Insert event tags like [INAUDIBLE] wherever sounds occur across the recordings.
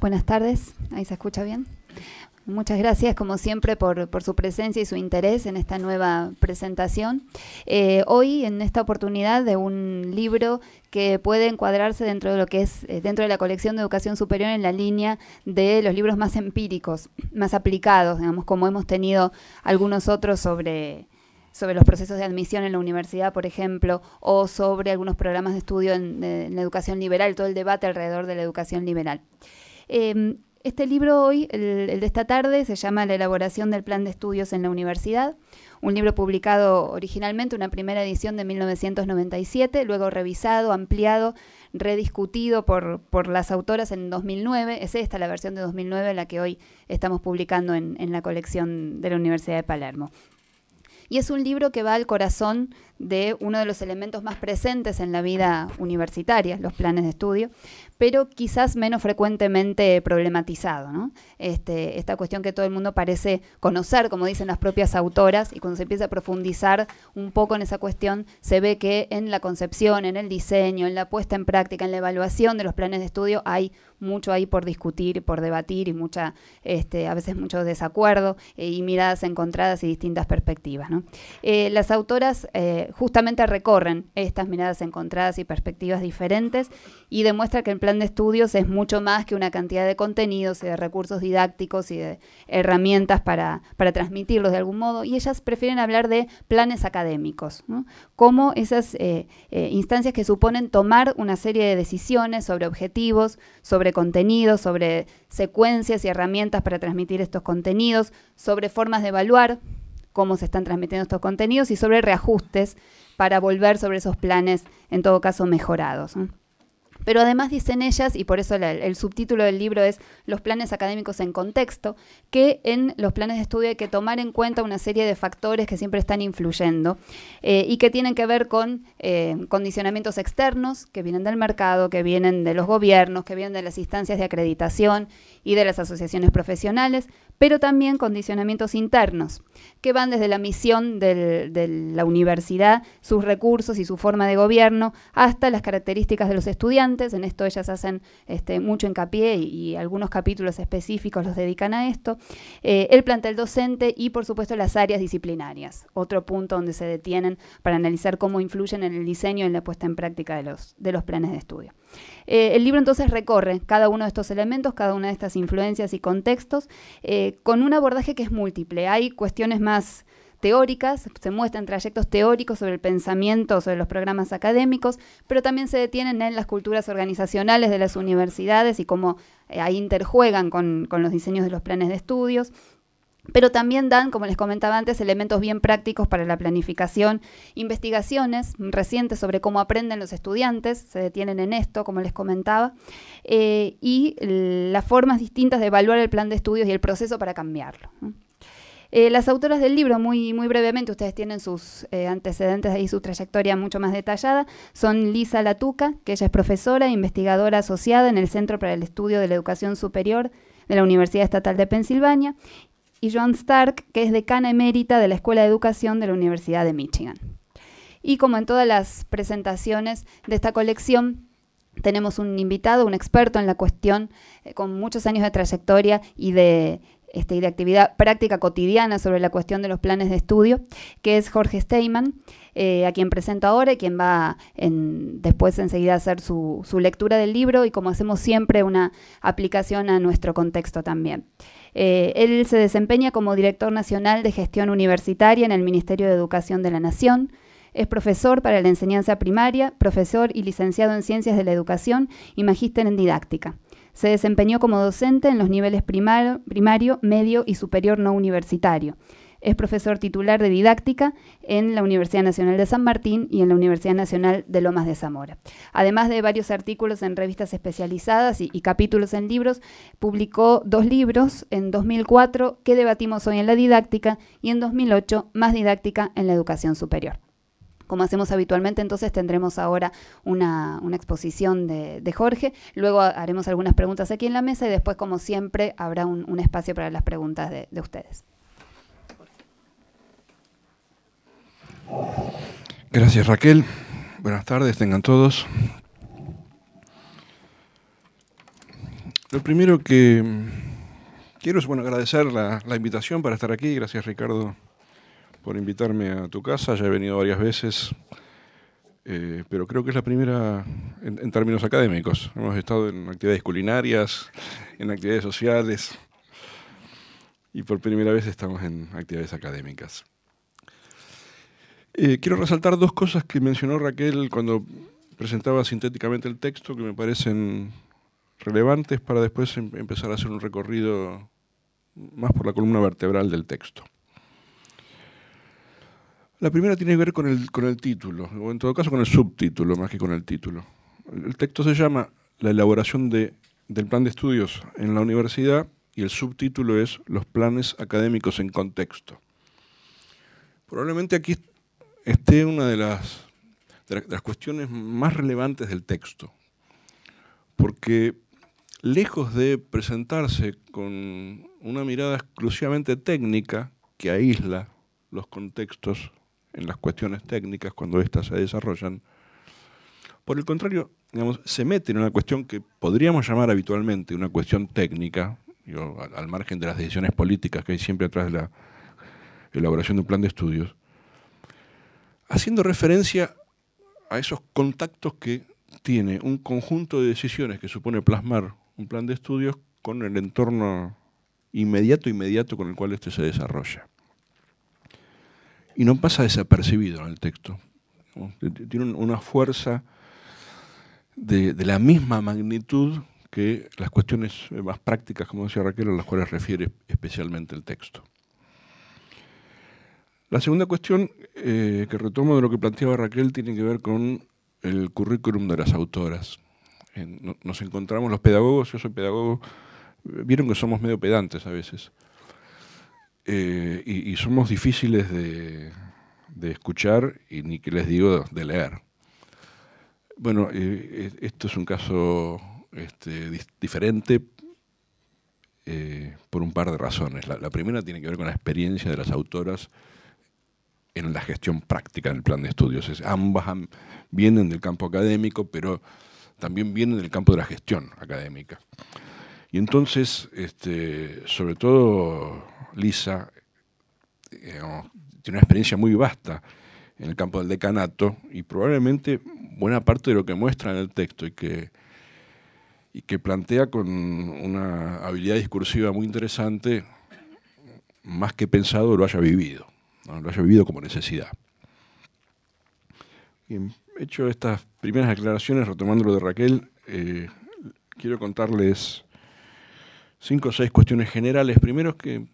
Buenas tardes, ahí se escucha bien. Muchas gracias, como siempre, por, su presencia y su interés en esta nueva presentación. Eh, hoy, en esta oportunidad de un libro que puede encuadrarse dentro de lo que es eh, dentro de la colección de educación superior en la línea de los libros más empíricos, más aplicados, digamos, como hemos tenido algunos otros sobre los procesos de admisión en la universidad, por ejemplo, o sobre algunos programas de estudio en, en la educación liberal, todo el debate alrededor de la educación liberal. Em, este libro hoy, el, de esta tarde, se llama La elaboración del plan de estudios en la universidad, un libro publicado originalmente, una primera edición de 1997, luego revisado, ampliado, rediscutido por, las autoras en 2009. Es esta la versión de 2009 la que hoy estamos publicando en, en la colección de la Universidad de Palermo. Y es un libro que va al corazón de uno de los elementos más presentes en la vida universitaria, los planes de estudio, pero quizás menos frecuentemente problematizado. Este, esta cuestión que todo el mundo parece conocer, como dicen las propias autoras, y cuando se empieza a profundizar un poco en esa cuestión, se ve que en la concepción, en el diseño, en la puesta en práctica, en la evaluación de los planes de estudio, hay mucho ahí por discutir, por debatir y mucha, este, a veces mucho desacuerdo eh, y miradas encontradas y distintas perspectivas. Eh, las autoras eh, justamente recorren estas miradas encontradas y perspectivas diferentes y demuestra que el plan de estudios es mucho más que una cantidad de contenidos y de recursos didácticos y de herramientas para, transmitirlos de algún modo, y ellas prefieren hablar de planes académicos, como esas eh, eh, instancias que suponen tomar una serie de decisiones sobre objetivos, sobre contenidos, sobre secuencias y herramientas para transmitir estos contenidos, sobre formas de evaluar cómo se están transmitiendo estos contenidos y sobre reajustes para volver sobre esos planes, en todo caso, mejorados. Pero además dicen ellas, y por eso el subtítulo del libro es Los planes académicos en contexto, que en los planes de estudio hay que tomar en cuenta una serie de factores que siempre están influyendo eh, y que tienen que ver con eh, condicionamientos externos que vienen del mercado, que vienen de los gobiernos, que vienen de las instancias de acreditación y de las asociaciones profesionales, pero también condicionamientos internos, que van desde la misión de la universidad, sus recursos y su forma de gobierno, hasta las características de los estudiantes en esto ellas hacen este, mucho hincapié y, algunos capítulos específicos los dedican a esto, eh, el plantel docente y por supuesto las áreas disciplinarias, otro punto donde se detienen para analizar cómo influyen en el diseño y en la puesta en práctica de los, de los planes de estudio. Eh, el libro entonces recorre cada uno de estos elementos, cada una de estas influencias y contextos, eh, con un abordaje que es múltiple. Hay cuestiones más teóricas, se muestran trayectos teóricos sobre el pensamiento, sobre los programas académicos, pero también se detienen en las culturas organizacionales de las universidades y cómo eh, ahí interjuegan con, los diseños de los planes de estudios pero también dan, como les comentaba antes, elementos bien prácticos para la planificación, investigaciones recientes sobre cómo aprenden los estudiantes, se detienen en esto, como les comentaba, eh, y las formas distintas de evaluar el plan de estudios y el proceso para cambiarlo. Eh, las autoras del libro, muy, muy brevemente, ustedes tienen sus eh, antecedentes y su trayectoria mucho más detallada, son Lisa Latuca, que ella es profesora e investigadora asociada en el Centro para el Estudio de la Educación Superior de la Universidad Estatal de Pensilvania, y John Stark, que es decana emérita de la Escuela de Educación de la Universidad de Michigan. Y como en todas las presentaciones de esta colección, tenemos un invitado, un experto en la cuestión, eh, con muchos años de trayectoria y de este, y de actividad práctica cotidiana sobre la cuestión de los planes de estudio, que es Jorge Steyman, eh, a quien presento ahora y quien va en, después enseguida a hacer su, lectura del libro y como hacemos siempre una aplicación a nuestro contexto también. Eh, él se desempeña como director nacional de gestión universitaria en el Ministerio de Educación de la Nación. Es profesor para la enseñanza primaria, profesor y licenciado en ciencias de la educación y magíster en didáctica. Se desempeñó como docente en los niveles primario, medio y superior no universitario. Es profesor titular de didáctica en la Universidad Nacional de San Martín y en la Universidad Nacional de Lomas de Zamora. Además de varios artículos en revistas especializadas y, y, capítulos en libros, publicó dos libros en 2004, ¿Qué debatimos hoy en la didáctica? y en 2008, Más didáctica en la educación superior como hacemos habitualmente. Entonces tendremos ahora una, exposición de, Jorge. Luego haremos algunas preguntas aquí en la mesa y después, como siempre, habrá un, espacio para las preguntas de, ustedes. Gracias Raquel. Buenas tardes, tengan todos. Lo primero que quiero es bueno, agradecer la invitación para estar aquí. Gracias Ricardo por invitarme a tu casa. Ya he venido varias veces, eh, pero creo que es la primera en, términos académicos. Hemos estado en actividades culinarias, en actividades sociales, y por primera vez estamos en actividades académicas. Eh, quiero resaltar dos cosas que mencionó Raquel cuando presentaba sintéticamente el texto que me parecen relevantes para después em-, empezar a hacer un recorrido más por la columna vertebral del texto. La primera tiene que ver con el, con el título, o en todo caso con el subtítulo, más que con el título. El texto se llama La elaboración del plan de estudios en la universidad y el subtítulo es Los planes académicos en contexto. Probablemente aquí esté una de las, de las cuestiones más relevantes del texto, porque lejos de presentarse con una mirada exclusivamente técnica que aísla los contextos en las cuestiones técnicas cuando éstas se desarrollan. Por el contrario, digamos, se mete en una cuestión que podríamos llamar habitualmente una cuestión técnica, al, margen de las decisiones políticas que hay siempre atrás de la elaboración de un plan de estudios, haciendo referencia a esos contactos que tiene un conjunto de decisiones que supone plasmar un plan de estudios con el entorno inmediato, inmediato con el cual éste se desarrolla y no pasa desapercibido en el texto. Tiene una fuerza de, la misma magnitud que las cuestiones más prácticas, como decía Raquel, a las cuales refiere especialmente el texto. La segunda cuestión eh, que retomo de lo que planteaba Raquel tiene que ver con el currículum de las autoras. nos encontramos los pedagogos, yo soy pedagogo, vieron que somos medio pedantes a veces. Eh, y, somos difíciles de, escuchar y ni que les digo de leer. Bueno, eh, eh, esto es un caso este, diferente por un par de razones. La, primera tiene que ver con la experiencia de las autoras en la gestión práctica en el plan de estudios. ambas vienen del campo académico, pero también vienen del campo de la gestión académica. Y entonces, este, sobre todo Lisa, tiene una experiencia muy vasta en el campo del decanato y probablemente buena parte de lo que muestra en el texto y que, y que plantea con una habilidad discursiva muy interesante, más que pensado, lo haya vivido, lo haya vivido como necesidad. Bien, hecho estas primeras aclaraciones, retomando lo de Raquel, eh, quiero contarles cinco o seis cuestiones generales, primero que,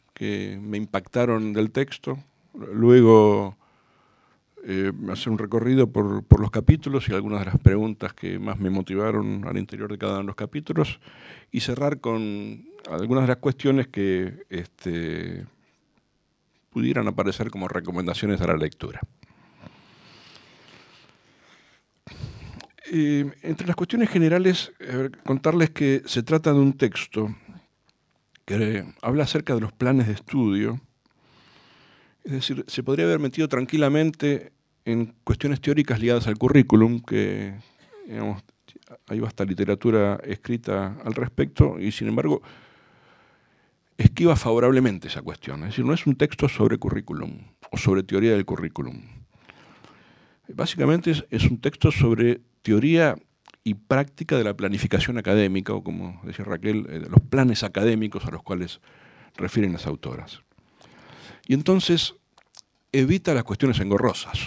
me impactaron del texto, luego eh, hacer un recorrido por, los capítulos y algunas de las preguntas que más me motivaron al interior de cada uno de los capítulos y cerrar con algunas de las cuestiones que este, pudieran aparecer como recomendaciones a la lectura. Eh, entre las cuestiones generales, contarles que se trata de un texto que habla acerca de los planes de estudio. Es decir, se podría haber metido tranquilamente en cuestiones teóricas ligadas al currículum, que hay bastante literatura escrita al respecto, y sin embargo esquiva favorablemente esa cuestión. Es decir, no es un texto sobre currículum o sobre teoría del currículum. Básicamente es un texto sobre teoría y práctica de la planificación académica, o como decía Raquel, eh, los planes académicos a los cuales refieren las autoras. Y entonces evita las cuestiones engorrosas.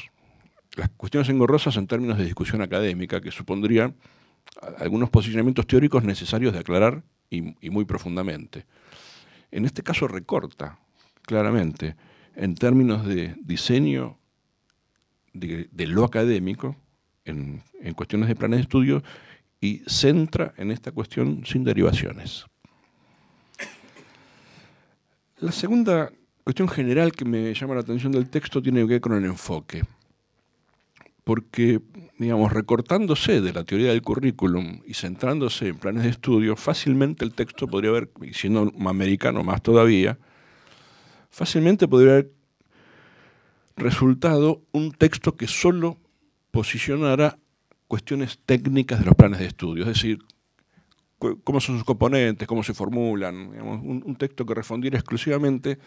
Las cuestiones engorrosas en términos de discusión académica, que supondrían algunos posicionamientos teóricos necesarios de aclarar y, muy profundamente. En este caso recorta claramente en términos de diseño de lo académico en, cuestiones de planes de estudio y centra en esta cuestión sin derivaciones. La segunda cuestión general que me llama la atención del texto tiene que ver con el enfoque. Porque, digamos, recortándose de la teoría del currículum y centrándose en planes de estudio, fácilmente el texto podría haber, siendo americano más todavía, fácilmente podría haber resultado un texto que solo posicionará cuestiones técnicas de los planes de estudio, es decir, cómo son sus componentes, cómo se formulan, un, texto que respondiera exclusivamente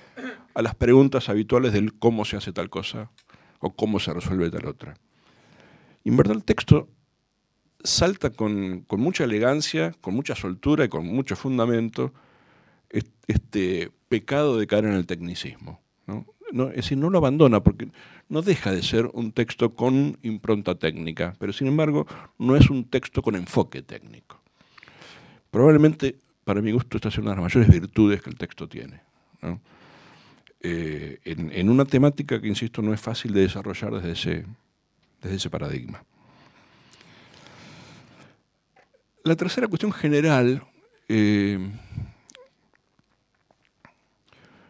a las preguntas habituales del cómo se hace tal cosa o cómo se resuelve tal otra. Y en verdad el texto salta con, con mucha elegancia, con mucha soltura y con mucho fundamento este pecado de caer en el tecnicismo es decir, no lo abandona, porque no deja de ser un texto con impronta técnica, pero sin embargo no es un texto con enfoque técnico. Probablemente, para mi gusto, esta es una de las mayores virtudes que el texto tiene. Eh, en, una temática que, insisto, no es fácil de desarrollar desde ese, desde ese paradigma. La tercera cuestión general eh,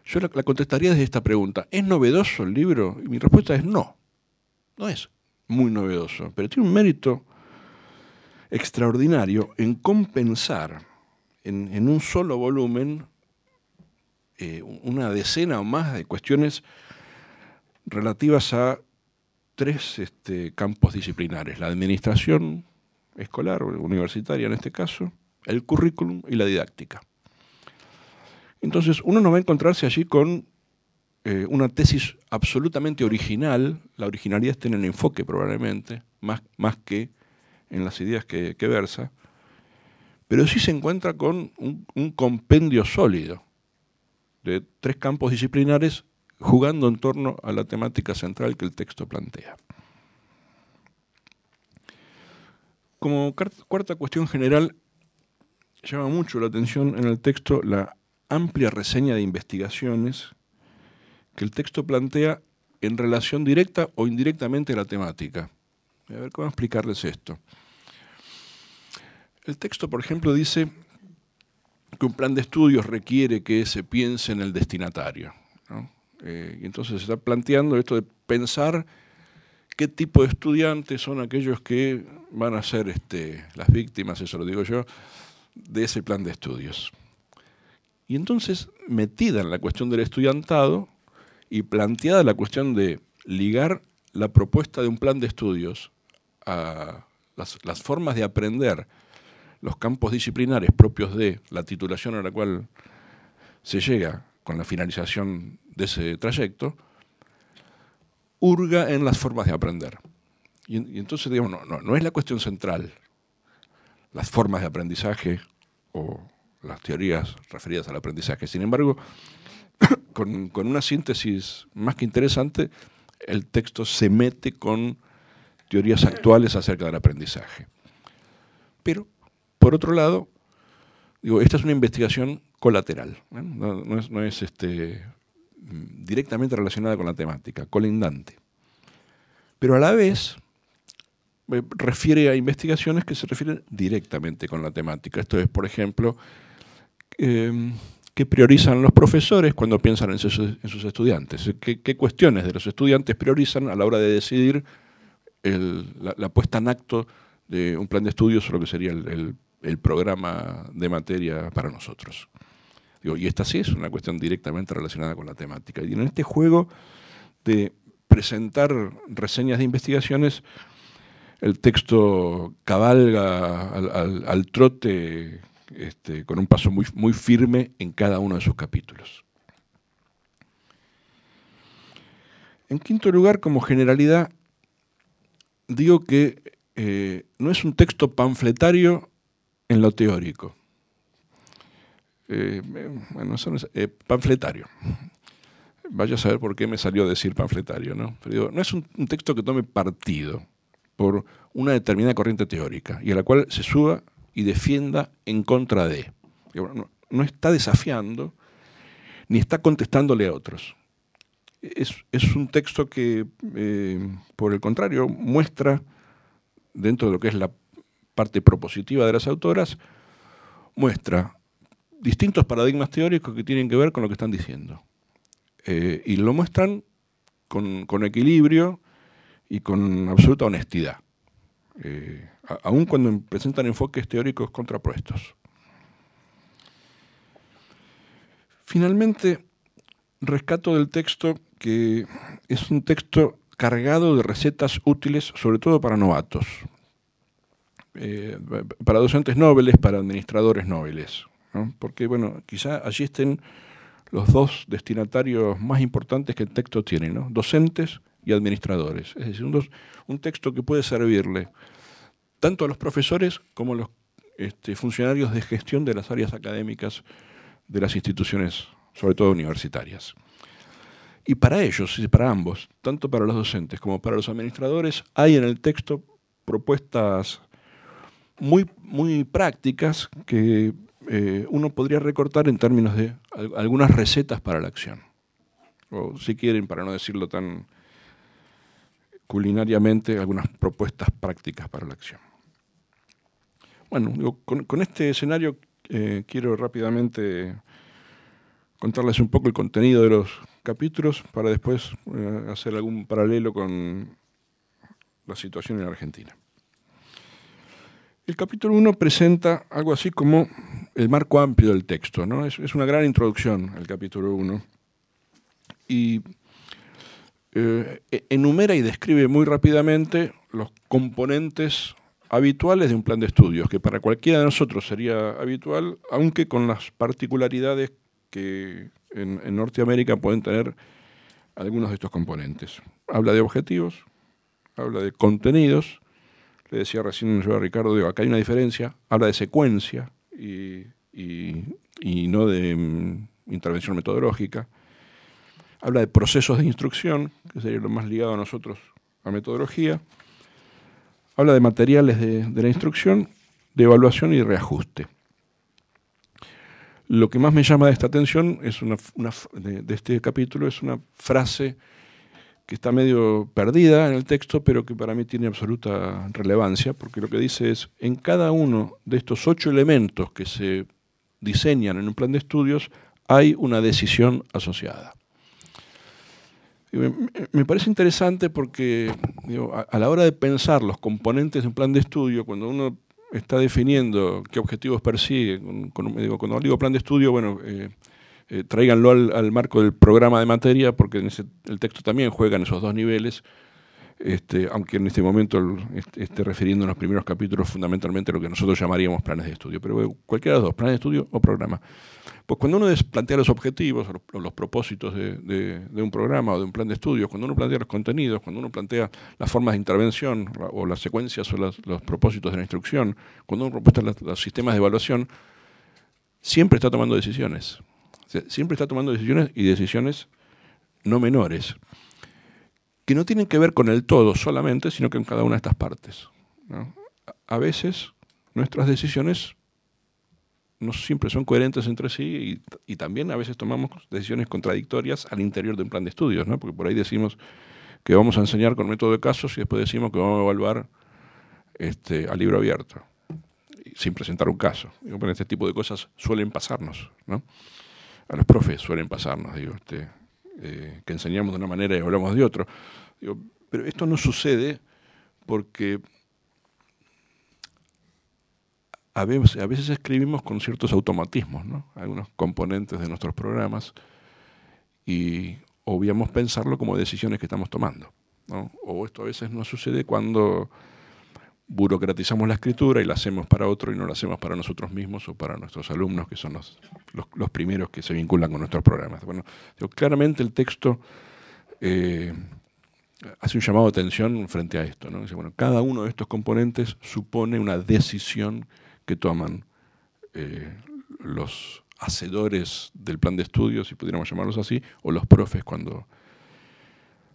yo la, contestaría desde esta pregunta. ¿Es novedoso el libro? Y mi respuesta es no. No es muy novedoso, pero tiene un mérito extraordinario en compensar en, un solo volumen eh, una decena o más de cuestiones relativas a tres este, campos disciplinares, la administración escolar, o universitaria en este caso, el currículum y la didáctica. Entonces uno no va a encontrarse allí con eh, una tesis absolutamente original, la originalidad está en el enfoque probablemente, más, más que en las ideas que, versa, pero sí se encuentra con un, un compendio sólido de tres campos disciplinares jugando en torno a la temática central que el texto plantea. Como cuarta cuestión general, llama mucho la atención en el texto la amplia reseña de investigaciones que el texto plantea en relación directa o indirectamente a la temática. A ver cómo explicarles esto. El texto, por ejemplo, dice que un plan de estudios requiere que se piense en el destinatario. Eh, y entonces se está planteando esto de pensar qué tipo de estudiantes son aquellos que van a ser este, las víctimas, eso lo digo yo, de ese plan de estudios. Y entonces, metida en la cuestión del estudiantado y planteada la cuestión de ligar la propuesta de un plan de estudios a las, formas de aprender los campos disciplinares propios de la titulación a la cual se llega con la finalización de ese trayecto, urga en las formas de aprender. Y, entonces, digamos, no, no, no es la cuestión central las formas de aprendizaje o las teorías referidas al aprendizaje. Sin embargo, [COUGHS] con, una síntesis más que interesante, el texto se mete con teorías actuales acerca del aprendizaje. Pero, por otro lado, digo, esta es una investigación colateral, ¿eh? no, es, este, directamente relacionada con la temática, colindante. Pero a la vez eh, refiere a investigaciones que se refieren directamente con la temática. Esto es, por ejemplo, Em, ¿qué priorizan los profesores cuando piensan en sus, estudiantes? ¿Qué, cuestiones de los estudiantes priorizan a la hora de decidir la, puesta en acto de un plan de estudios o lo que sería el, programa de materia para nosotros? Digo, y esta sí es una cuestión directamente relacionada con la temática. Y en este juego de presentar reseñas de investigaciones, el texto cabalga al trote este, con un paso muy, muy firme en cada uno de sus capítulos. En quinto lugar, como generalidad, digo que eh, no es un texto panfletario en lo teórico. Eh, es, eh, panfletario. Vaya a saber por qué me salió a decir panfletario, ¿no? es un texto que tome partido por una determinada corriente teórica y a la cual se suba y defienda en contra de. No, está desafiando ni está contestándole a otros. Es, un texto que, eh, por el contrario, muestra, dentro de lo que es la parte propositiva de las autoras, muestra distintos paradigmas teóricos que tienen que ver con lo que están diciendo. Eh, y lo muestran con, equilibrio y con absoluta honestidad. Eh, aún cuando em, presentan enfoques teóricos contrapuestos. Finalmente, rescato del texto que es un texto cargado de recetas útiles, sobre todo para novatos, eh, para docentes nobles, para administradores nobles, porque bueno, quizá allí estén los dos destinatarios más importantes que el texto tiene, docentes y administradores. Es decir, un texto que puede servirle tanto a los profesores como a los este, funcionarios de gestión de las áreas académicas de las instituciones, sobre todo universitarias. Y para ellos, y para ambos, tanto para los docentes como para los administradores, hay en el texto propuestas muy, muy prácticas que eh, uno podría recortar en términos de algunas recetas para la acción. O si quieren, para no decirlo tan culinariamente, algunas propuestas prácticas para la acción. Bueno, con, este escenario eh, quiero rápidamente contarles un poco el contenido de los capítulos para después eh, hacer algún paralelo con la situación en Argentina. El capítulo 1 presenta algo así como el marco amplio del texto. ¿no? Es, una gran introducción el capítulo 1 y eh, e-, enumera y describe muy rápidamente los componentes habituales de un plan de estudios, que para cualquiera de nosotros sería habitual, aunque con las particularidades que en, Norteamérica pueden tener algunos de estos componentes. Habla de objetivos, habla de contenidos, le decía recién yo a Ricardo, acá hay una diferencia, habla de secuencia y, no de mm, intervención metodológica, habla de procesos de instrucción, que sería lo más ligado a nosotros a metodología, habla de materiales de, la instrucción, de evaluación y reajuste. Lo que más me llama de esta atención es de, de, este capítulo es una frase que está medio perdida en el texto, pero que para mí tiene absoluta relevancia, porque lo que dice es, en cada uno de estos ocho elementos que se diseñan en un plan de estudios, hay una decisión asociada. Me parece interesante porque a la hora de pensar los componentes de un plan de estudio, cuando uno está definiendo qué objetivos persigue, cuando digo plan de estudio, bueno, eh, eh, tráiganlo al, marco del programa de materia, porque en el texto también juega en esos dos niveles, este, aunque en este momento este, esté refiriendo en los primeros capítulos fundamentalmente lo que nosotros llamaríamos planes de estudio, pero cualquiera de los dos, planes de estudio o programa. Pues cuando uno plantea los objetivos o los propósitos de, un programa o de un plan de estudios, cuando uno plantea los contenidos, cuando uno plantea las formas de intervención o las secuencias o los propósitos de la instrucción, cuando uno propuesta los sistemas de evaluación, siempre está tomando decisiones. siempre está tomando decisiones y decisiones no menores, que no tienen que ver con el todo solamente, sino que en cada una de estas partes. A veces nuestras decisiones no siempre son coherentes entre sí y, también a veces tomamos decisiones contradictorias al interior de un plan de estudios, ¿no? porque por ahí decimos que vamos a enseñar con método de casos y después decimos que vamos a evaluar este, a libro abierto, sin presentar un caso. este tipo de cosas suelen pasarnos, ¿no? a los profes suelen pasarnos, digo, este, eh, que enseñamos de una manera y hablamos de otro. pero esto no sucede porque a veces, escribimos con ciertos automatismos, algunos componentes de nuestros programas, y obviamos pensarlo como decisiones que estamos tomando. O esto a veces no sucede cuando burocratizamos la escritura y la hacemos para otro y no la hacemos para nosotros mismos o para nuestros alumnos, que son los, primeros que se vinculan con nuestros programas. Bueno, claramente el texto eh, hace un llamado de atención frente a esto. cada uno de estos componentes supone una decisión que toman eh, los hacedores del plan de estudios, si pudiéramos llamarlos así, o los profes cuando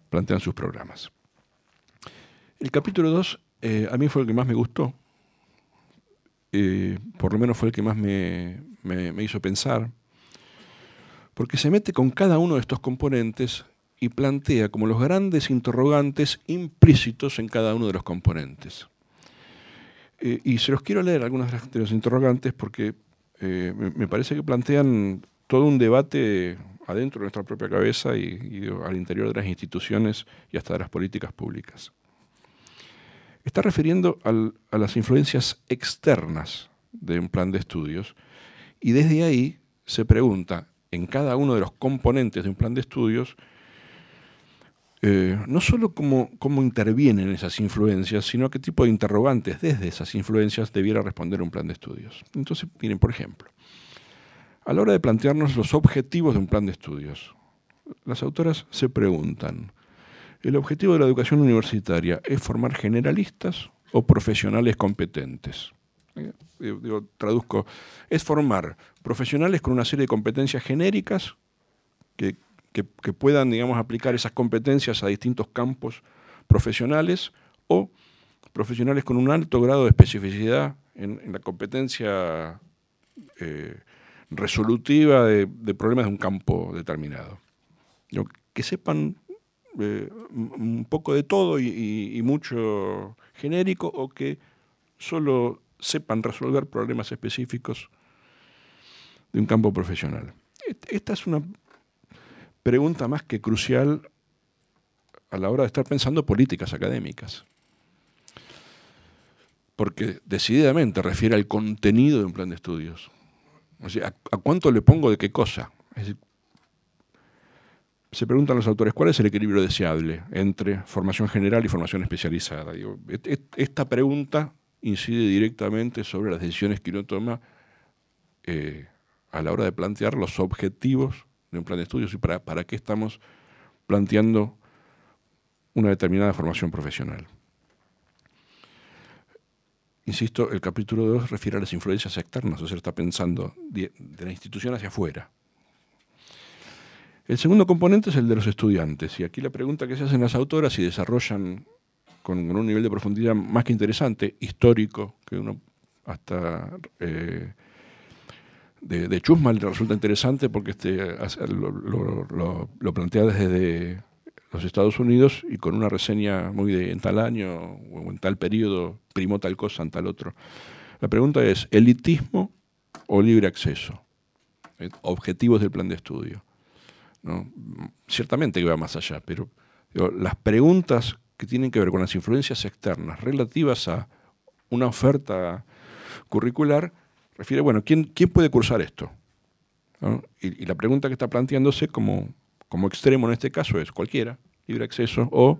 plantean sus programas. El capítulo 2 eh, a mí fue el que más me gustó, eh, por lo menos fue el que más me hizo pensar, porque se mete con cada uno de estos componentes y plantea como los grandes interrogantes implícitos en cada uno de los componentes. Eh, y se los quiero leer algunas de los interrogantes porque eh, me parece que plantean todo un debate adentro de nuestra propia cabeza y, al interior de las instituciones y hasta de las políticas públicas. Está refiriendo a las influencias externas de un plan de estudios y desde ahí se pregunta en cada uno de los componentes de un plan de estudios eh, no solo cómo, cómo intervienen esas influencias, sino qué tipo de interrogantes desde esas influencias debiera responder un plan de estudios. Entonces, miren, por ejemplo, a la hora de plantearnos los objetivos de un plan de estudios, las autoras se preguntan, ¿el objetivo de la educación universitaria es formar generalistas o profesionales competentes? Yo eh, traduzco, es formar profesionales con una serie de competencias genéricas que que, puedan, digamos, aplicar esas competencias a distintos campos profesionales o profesionales con un alto grado de especificidad en, la competencia eh, resolutiva de, problemas de un campo determinado. Que sepan eh, un poco de todo y, y mucho genérico o que solo sepan resolver problemas específicos de un campo profesional. Esta es una pregunta más que crucial a la hora de estar pensando políticas académicas. Porque decididamente refiere al contenido de un plan de estudios. O sea, ¿a cuánto le pongo de qué cosa? se preguntan los autores, ¿cuál es el equilibrio deseable entre formación general y formación especializada? esta pregunta incide directamente sobre las decisiones que uno toma eh, a la hora de plantear los objetivos de un plan de estudios y para, qué estamos planteando una determinada formación profesional. Insisto, el capítulo 2 refiere a las influencias externas, o sea, está pensando de, la institución hacia afuera. El segundo componente es el de los estudiantes, y aquí la pregunta que se hacen las autoras y desarrollan con, un nivel de profundidad más que interesante, histórico, que uno hasta eh, de, de le resulta interesante porque este, lo, plantea desde los Estados Unidos y con una reseña muy de en tal año o en tal periodo, primó tal cosa en tal otro. La pregunta es, ¿elitismo o libre acceso? Eh, objetivos del plan de estudio. Ciertamente que va más allá, pero las preguntas que tienen que ver con las influencias externas relativas a una oferta curricular refiere, bueno, ¿quién, quién puede cursar esto? Y, la pregunta que está planteándose como, como extremo en este caso es cualquiera, libre acceso o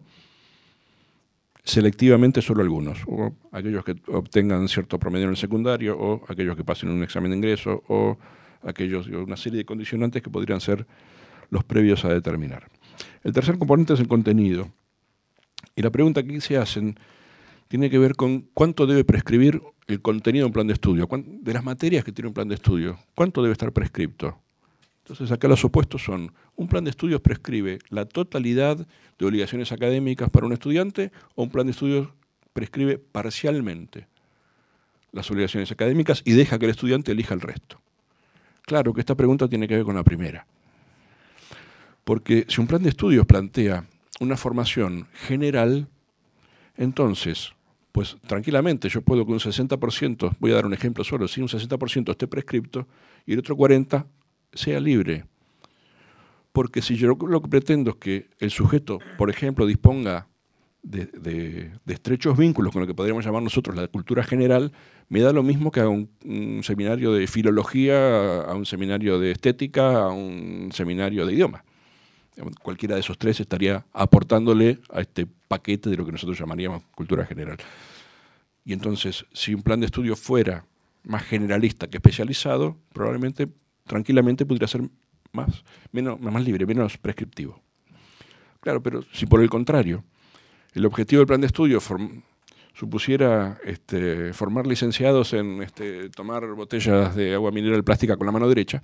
selectivamente solo algunos, o aquellos que obtengan cierto promedio en el secundario, o aquellos que pasen un examen de ingreso, o aquellos, una serie de condicionantes que podrían ser los previos a determinar. El tercer componente es el contenido. Y la pregunta que se hacen tiene que ver con cuánto debe prescribir el contenido de un plan de estudio, de las materias que tiene un plan de estudio, cuánto debe estar prescripto. Entonces acá los opuestos son, un plan de estudios prescribe la totalidad de obligaciones académicas para un estudiante o un plan de estudios prescribe parcialmente las obligaciones académicas y deja que el estudiante elija el resto. Claro que esta pregunta tiene que ver con la primera. Porque si un plan de estudios plantea una formación general, entonces pues tranquilamente yo puedo que un 60%, voy a dar un ejemplo solo, si un 60% esté prescripto y el otro 40% sea libre. Porque si yo lo que pretendo es que el sujeto, por ejemplo, disponga de, estrechos vínculos con lo que podríamos llamar nosotros la cultura general, me da lo mismo que a un, seminario de filología, a un seminario de estética, a un seminario de idioma. Cualquiera de esos tres estaría aportándole a este paquete de lo que nosotros llamaríamos cultura general. Y entonces, si un plan de estudio fuera más generalista que especializado, probablemente tranquilamente pudiera ser más, menos, más libre, menos prescriptivo. Claro, pero si por el contrario, el objetivo del plan de estudio supusiera este, formar licenciados en este, tomar botellas de agua mineral plástica con la mano derecha,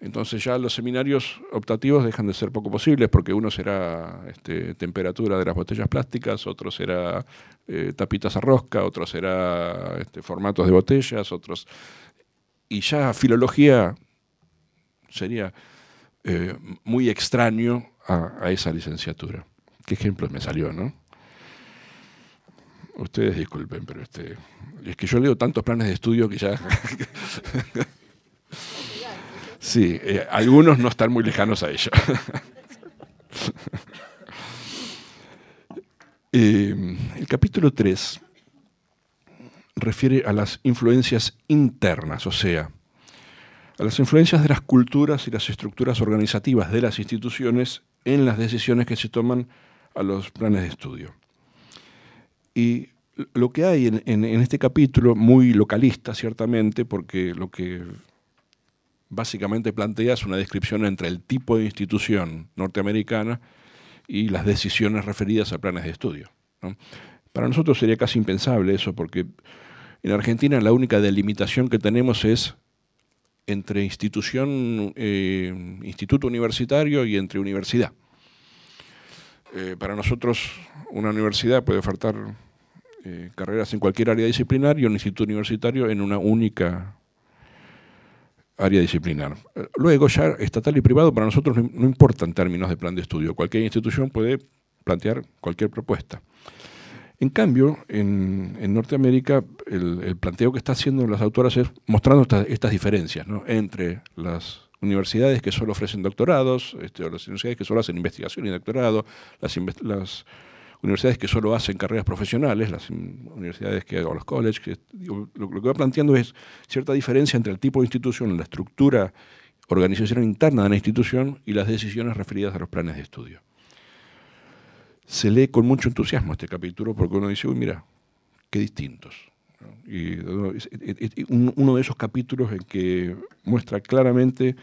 entonces ya los seminarios optativos dejan de ser poco posibles porque uno será este, temperatura de las botellas plásticas, otro será eh, tapitas a rosca, otro será este, formatos de botellas, otros... Y ya filología sería eh, muy extraño a, esa licenciatura. Qué ejemplos me salió, ¿no? Ustedes disculpen, pero este, es que yo leo tantos planes de estudio que ya... [LAUGHS] Sí, eh, algunos no están muy lejanos a ella. [LAUGHS] Eh, el capítulo 3 refiere a las influencias internas, o sea, a las influencias de las culturas y las estructuras organizativas de las instituciones en las decisiones que se toman a los planes de estudio. Y lo que hay en este capítulo, muy localista ciertamente, porque lo que básicamente planteas una descripción entre el tipo de institución norteamericana y las decisiones referidas a planes de estudio. Para nosotros sería casi impensable eso, porque en Argentina la única delimitación que tenemos es entre institución, eh, instituto universitario y entre universidad. Eh, para nosotros una universidad puede ofertar eh, carreras en cualquier área disciplinaria y un instituto universitario en una única área disciplinar. Luego, ya estatal y privado para nosotros no importan términos de plan de estudio. Cualquier institución puede plantear cualquier propuesta. En cambio, en, Norteamérica, el, planteo que están haciendo las autoras es mostrando estas diferencias entre las universidades que solo ofrecen doctorados, este, las universidades que solo hacen investigación y doctorado, las, las universidades que solo hacen carreras profesionales, las universidades que o los colleges, lo, que va planteando es cierta diferencia entre el tipo de institución, la estructura organización interna de la institución y las decisiones referidas a los planes de estudio. Se lee con mucho entusiasmo este capítulo porque uno dice, uy, mira, qué distintos. Y uno de esos capítulos en que muestra claramente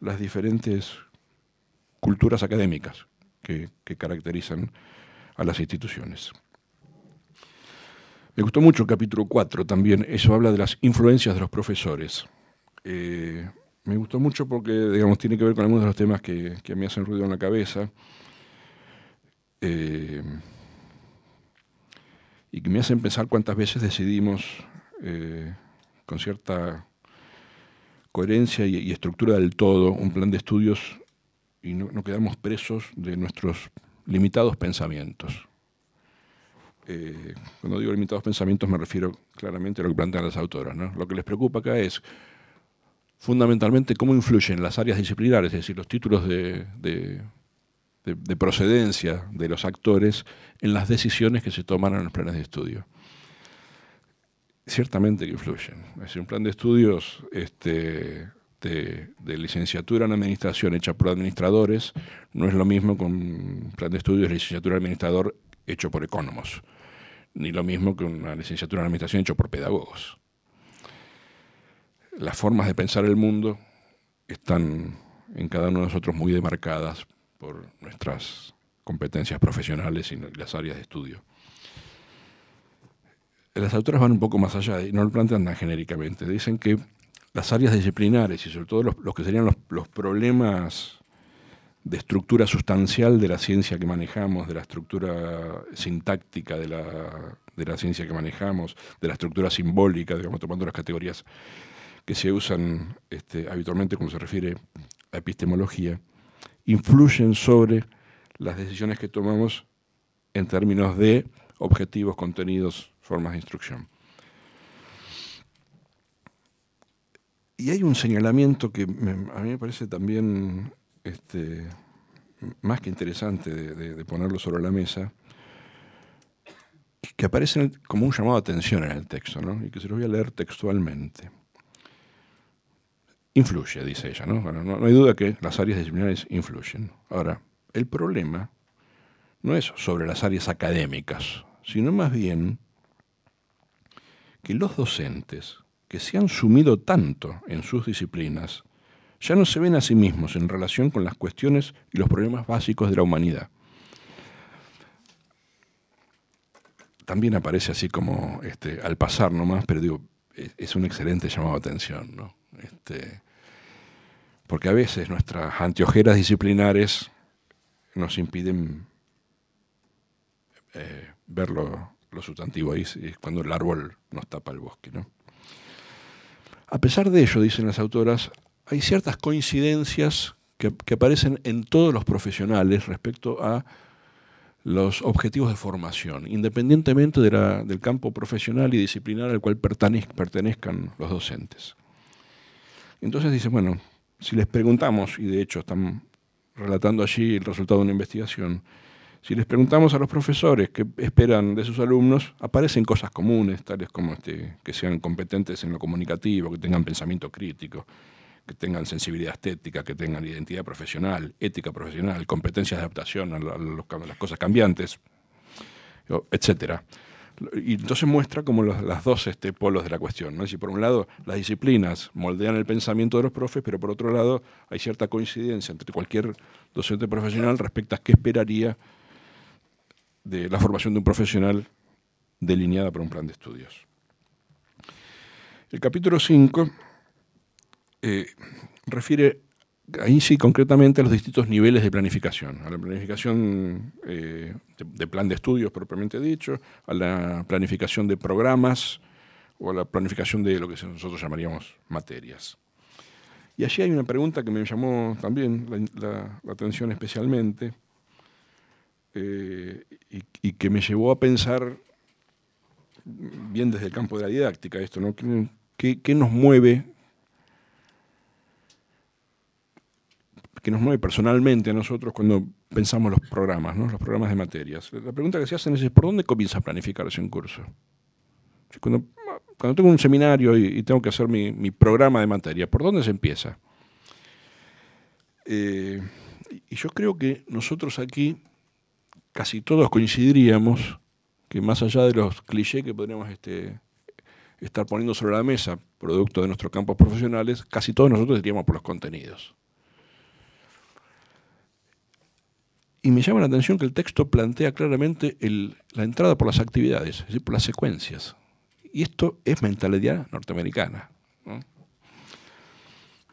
las diferentes culturas académicas que caracterizan a las instituciones. Me gustó mucho el capítulo 4 también, eso habla de las influencias de los profesores. Eh, me gustó mucho porque, digamos, tiene que ver con algunos de los temas que, que me hacen ruido en la cabeza eh, y que me hacen pensar cuántas veces decidimos eh, con cierta coherencia y, estructura del todo un plan de estudios y no quedamos presos de nuestros limitados pensamientos. Eh, cuando digo limitados pensamientos me refiero claramente a lo que plantean las autoras. Lo que les preocupa acá es fundamentalmente cómo influyen las áreas disciplinares, es decir, los títulos de, procedencia de los actores en las decisiones que se toman en los planes de estudio. Ciertamente que influyen. Es decir, un plan de estudios este, este, de, licenciatura en administración hecha por administradores no es lo mismo con plan de estudios de licenciatura en administrador hecho por economos, ni lo mismo que una licenciatura en administración hecho por pedagogos. Las formas de pensar el mundo están en cada uno de nosotros muy demarcadas por nuestras competencias profesionales y las áreas de estudio las autoras van un poco más allá y no lo plantean tan genéricamente. Dicen que las áreas disciplinares y sobre todo los, que serían los, los, problemas de estructura sustancial de la ciencia que manejamos, de la estructura sintáctica de la, de la ciencia que manejamos, de la estructura simbólica, digamos, tomando las categorías que se usan este, habitualmente cuando se refiere a epistemología, influyen sobre las decisiones que tomamos en términos de objetivos, contenidos, formas de instrucción. y hay un señalamiento que a mí me parece también este, más que interesante de, ponerlo sobre la mesa, que aparece como un llamado a atención en el texto, y que se lo voy a leer textualmente. Influye, dice ella, ¿no? no, no hay duda que las áreas disciplinares influyen. Ahora, el problema no es sobre las áreas académicas, sino más bien que los docentes que se han sumido tanto en sus disciplinas ya no se ven a sí mismos en relación con las cuestiones y los problemas básicos de la humanidad. También aparece así como este, al pasar nomás, pero digo, e, es, un excelente llamado de atención, ¿no? Este, porque a veces nuestras anteojeras disciplinares nos impiden eh, ver lo, sustantivo ahí, cuando el árbol nos tapa el bosque, ¿no? A pesar de ello, dicen las autoras, hay ciertas coincidencias que, aparecen en todos los profesionales respecto a los objetivos de formación, independientemente del campo profesional y disciplinar al cual pertenezcan los docentes. Entonces dice, bueno, si les preguntamos, y de hecho están relatando allí el resultado de una investigación, si les preguntamos a los profesores qué esperan de sus alumnos, aparecen cosas comunes, tales como este, que sean competentes en lo comunicativo, que tengan pensamiento crítico, que tengan sensibilidad estética, que tengan identidad profesional, ética profesional, competencias de adaptación a, las cosas cambiantes, etcétera. Y entonces muestra como los, las dos este, polos de la cuestión. ¿no? Es por un lado, las disciplinas moldean el pensamiento de los profes, pero por otro lado, hay cierta coincidencia entre cualquier docente profesional respecto a qué esperaría de la formación de un profesional delineada por un plan de estudios. El capítulo 5 eh, refiere ahí sí concretamente a los distintos niveles de planificación, a la planificación eh, de, plan de estudios propiamente dicho, a la planificación de programas o a la planificación de lo que nosotros llamaríamos materias. Y allí hay una pregunta que me llamó también la atención especialmente, eh, y, que me llevó a pensar bien desde el campo de la didáctica esto, ¿no? ¿Qué, nos mueve? que nos mueve personalmente a nosotros cuando pensamos los programas, los programas de materias. La pregunta que se hacen es, ¿por dónde comienza a planificarse un curso? Cuando, cuando tengo un seminario y, tengo que hacer mi, programa de materia, ¿por dónde se empieza? Eh, y yo creo que nosotros aquí casi todos coincidiríamos que más allá de los clichés que podríamos este, estar poniendo sobre la mesa, producto de nuestros campos profesionales, casi todos nosotros diríamos por los contenidos. Y me llama la atención que el texto plantea claramente la entrada por las actividades, es decir, por las secuencias. Y esto es mentalidad norteamericana.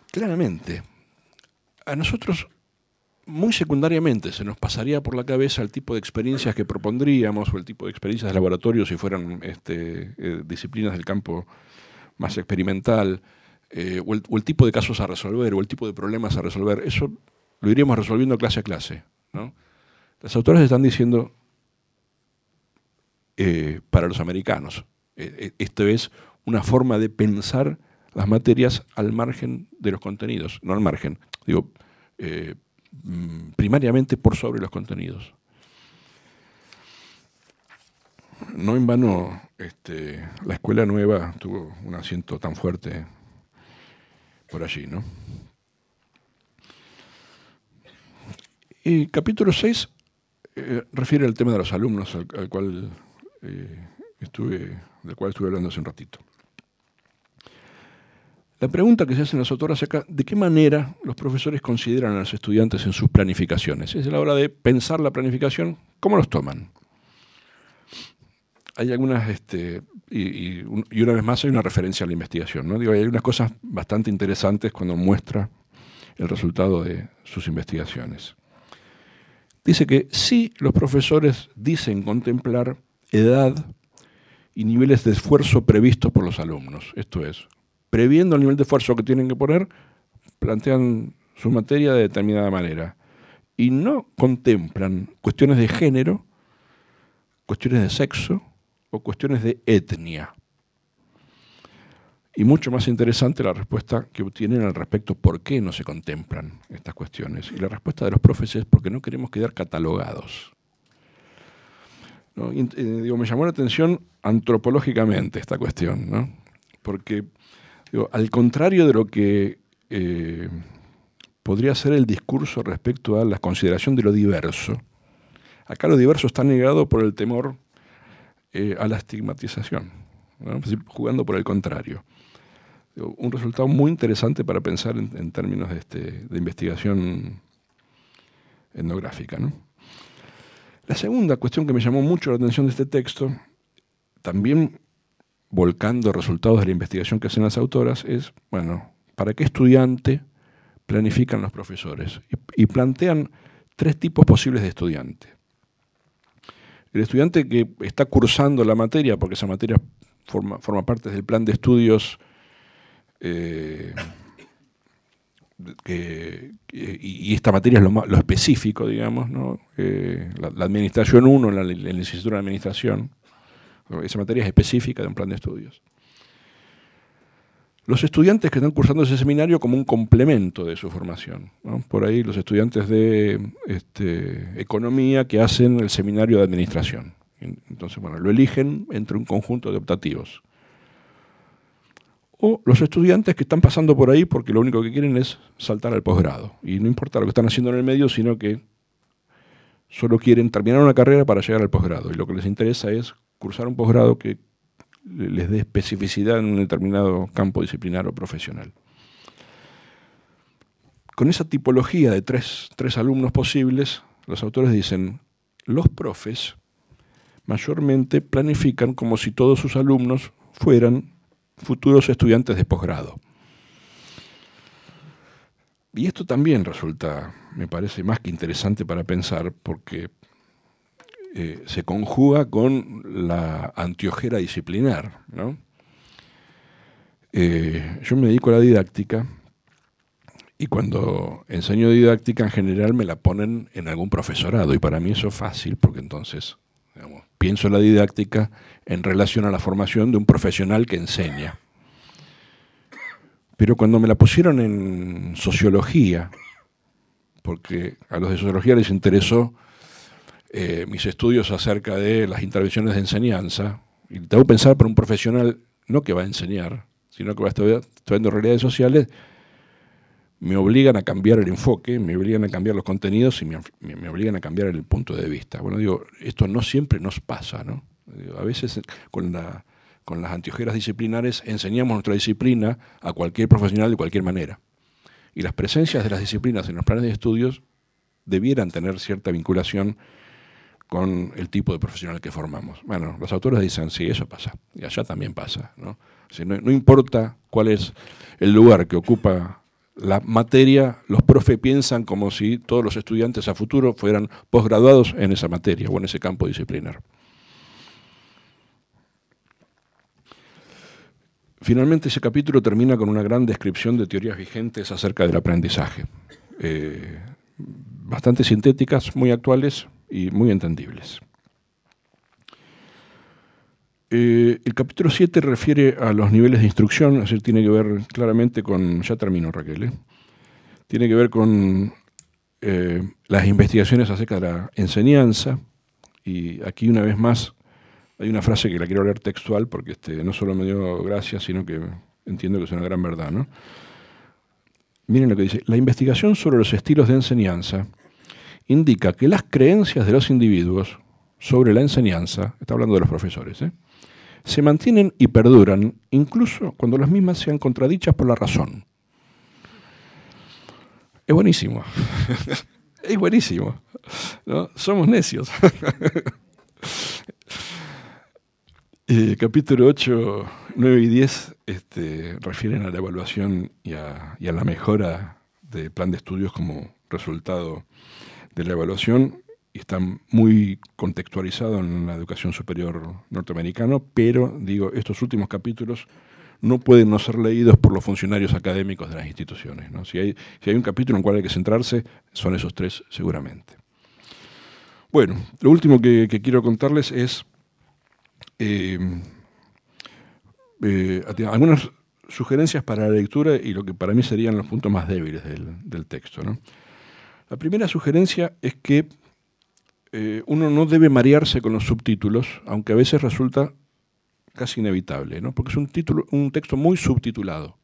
Claramente, a nosotros muy secundariamente se nos pasaría por la cabeza el tipo de experiencias que propondríamos o el tipo de experiencias de laboratorio si fueran este, eh, disciplinas del campo más experimental eh, o, el, tipo de casos a resolver o el tipo de problemas a resolver. Eso lo iríamos resolviendo clase a clase. Las autoras están diciendo eh, para los americanos. esto es una forma de pensar las materias al margen de los contenidos, no al margen. Digo, Mm, primariamente por sobre los contenidos. No en vano este, la escuela nueva tuvo un asiento tan fuerte por allí, ¿no? Y capítulo 6 eh, refiere al tema de los alumnos al, cual eh, estuve, del cual estuve hablando hace un ratito. La pregunta que se hacen las autoras acá, ¿de qué manera los profesores consideran a los estudiantes en sus planificaciones? Es la hora de pensar la planificación, ¿cómo los toman? Hay algunas, este, y, una vez más hay una referencia a la investigación, ¿no? Digo, hay unas cosas bastante interesantes cuando muestra el resultado de sus investigaciones. Dice que sí, los profesores dicen contemplar edad y niveles de esfuerzo previstos por los alumnos, esto es, previendo el nivel de esfuerzo que tienen que poner, plantean su materia de determinada manera. Y no contemplan cuestiones de género, cuestiones de sexo o cuestiones de etnia. Y mucho más interesante la respuesta que obtienen al respecto por qué no se contemplan estas cuestiones. Y la respuesta de los profes es porque no queremos quedar catalogados. Eh, me llamó la atención antropológicamente esta cuestión, ¿no? porque al contrario de lo que eh, podría ser el discurso respecto a la consideración de lo diverso, acá lo diverso está negado por el temor eh, a la estigmatización, jugando por el contrario. un resultado muy interesante para pensar en, términos este, de, investigación etnográfica. La segunda cuestión que me llamó mucho la atención de este texto, también volcando resultados de la investigación que hacen las autoras es, bueno, ¿para qué estudiante planifican los profesores? Y, plantean tres tipos posibles de estudiante. El estudiante que está cursando la materia, porque esa materia forma, parte del plan de estudios eh, y, esta materia es lo, específico, digamos, eh, la, Administración 1, la, la licenciatura de Administración, esa materia es específica de un plan de estudios. Los estudiantes que están cursando ese seminario como un complemento de su formación. Por ahí los estudiantes de este, economía que hacen el seminario de administración. Entonces, bueno, lo eligen entre un conjunto de optativos. O los estudiantes que están pasando por ahí porque lo único que quieren es saltar al posgrado. Y no importa lo que están haciendo en el medio, sino que solo quieren terminar una carrera para llegar al posgrado. Y lo que les interesa es cursar un posgrado que les dé especificidad en un determinado campo disciplinar o profesional. Con esa tipología de tres, tres alumnos posibles, los autores dicen, los profes mayormente planifican como si todos sus alumnos fueran futuros estudiantes de posgrado. Y esto también resulta, me parece, más que interesante para pensar, porque eh, se conjuga con la antiojera disciplinar. Eh, yo me dedico a la didáctica y cuando enseño didáctica en general me la ponen en algún profesorado y para mí eso es fácil porque entonces pienso la didáctica en relación a la formación de un profesional que enseña. Pero cuando me la pusieron en sociología, porque a los de sociología les interesó eh, mis estudios acerca de las intervenciones de enseñanza, y tengo que pensar por un profesional no que va a enseñar, sino que va a estar estudiando realidades sociales, me obligan a cambiar el enfoque, me obligan a cambiar los contenidos y me, obligan a cambiar el punto de vista. Bueno, digo, esto no siempre nos pasa, ¿no? a veces eh, con, con las antiojeras disciplinares enseñamos nuestra disciplina a cualquier profesional de cualquier manera. Y las presencias de las disciplinas en los planes de estudios debieran tener cierta vinculación con el tipo de profesional que formamos. Bueno, los autores dicen, sí, eso pasa, y allá también pasa. ¿no? importa cuál es el lugar que ocupa la materia, los profes piensan como si todos los estudiantes a futuro fueran posgraduados en esa materia o en ese campo disciplinar. Finalmente ese capítulo termina con una gran descripción de teorías vigentes acerca del aprendizaje, eh, bastante sintéticas, muy actuales, y muy entendibles. Eh, el capítulo 7 refiere a los niveles de instrucción, así tiene que ver claramente con, ya termino Raquel, ¿eh? tiene que ver con eh, las investigaciones acerca de la enseñanza, y aquí una vez más hay una frase que la quiero leer textual porque este, no solo me dio gracias, sino que entiendo que es una gran verdad. Miren lo que dice, la investigación sobre los estilos de enseñanza indica que las creencias de los individuos sobre la enseñanza, está hablando de los profesores, ¿eh? se mantienen y perduran incluso cuando las mismas sean contradichas por la razón. Es buenísimo. [LAUGHS] es buenísimo. Somos necios. [LAUGHS] Eh, capítulo 8, 9 y 10 este, refieren a la evaluación y a, y a la mejora del plan de estudios como resultado de la evaluación y está muy contextualizado en la educación superior norteamericana, pero digo, estos últimos capítulos no pueden no ser leídos por los funcionarios académicos de las instituciones. Si, hay, si hay un capítulo en el cual hay que centrarse, son esos tres seguramente. Bueno, lo último que, quiero contarles es eh, eh, algunas sugerencias para la lectura y lo que para mí serían los puntos más débiles del, del texto. ¿no? La primera sugerencia es que eh, uno no debe marearse con los subtítulos, aunque a veces resulta casi inevitable, porque es un, título, un texto muy subtitulado.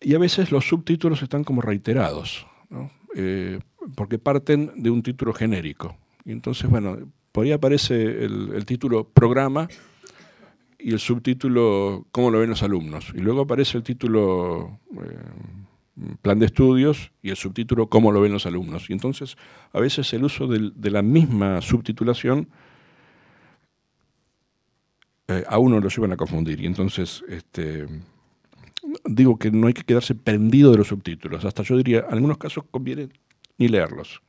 Y a veces los subtítulos están como reiterados, eh, porque parten de un título genérico. Y entonces, bueno, por ahí aparece el, título programa y el subtítulo cómo lo ven los alumnos. Y luego aparece el título eh, plan de estudios y el subtítulo cómo lo ven los alumnos. Y entonces, a veces el uso de, la misma subtitulación eh, a uno lo llevan a confundir. Y entonces, este, digo que no hay que quedarse prendido de los subtítulos. Hasta yo diría, en algunos casos conviene ni leerlos.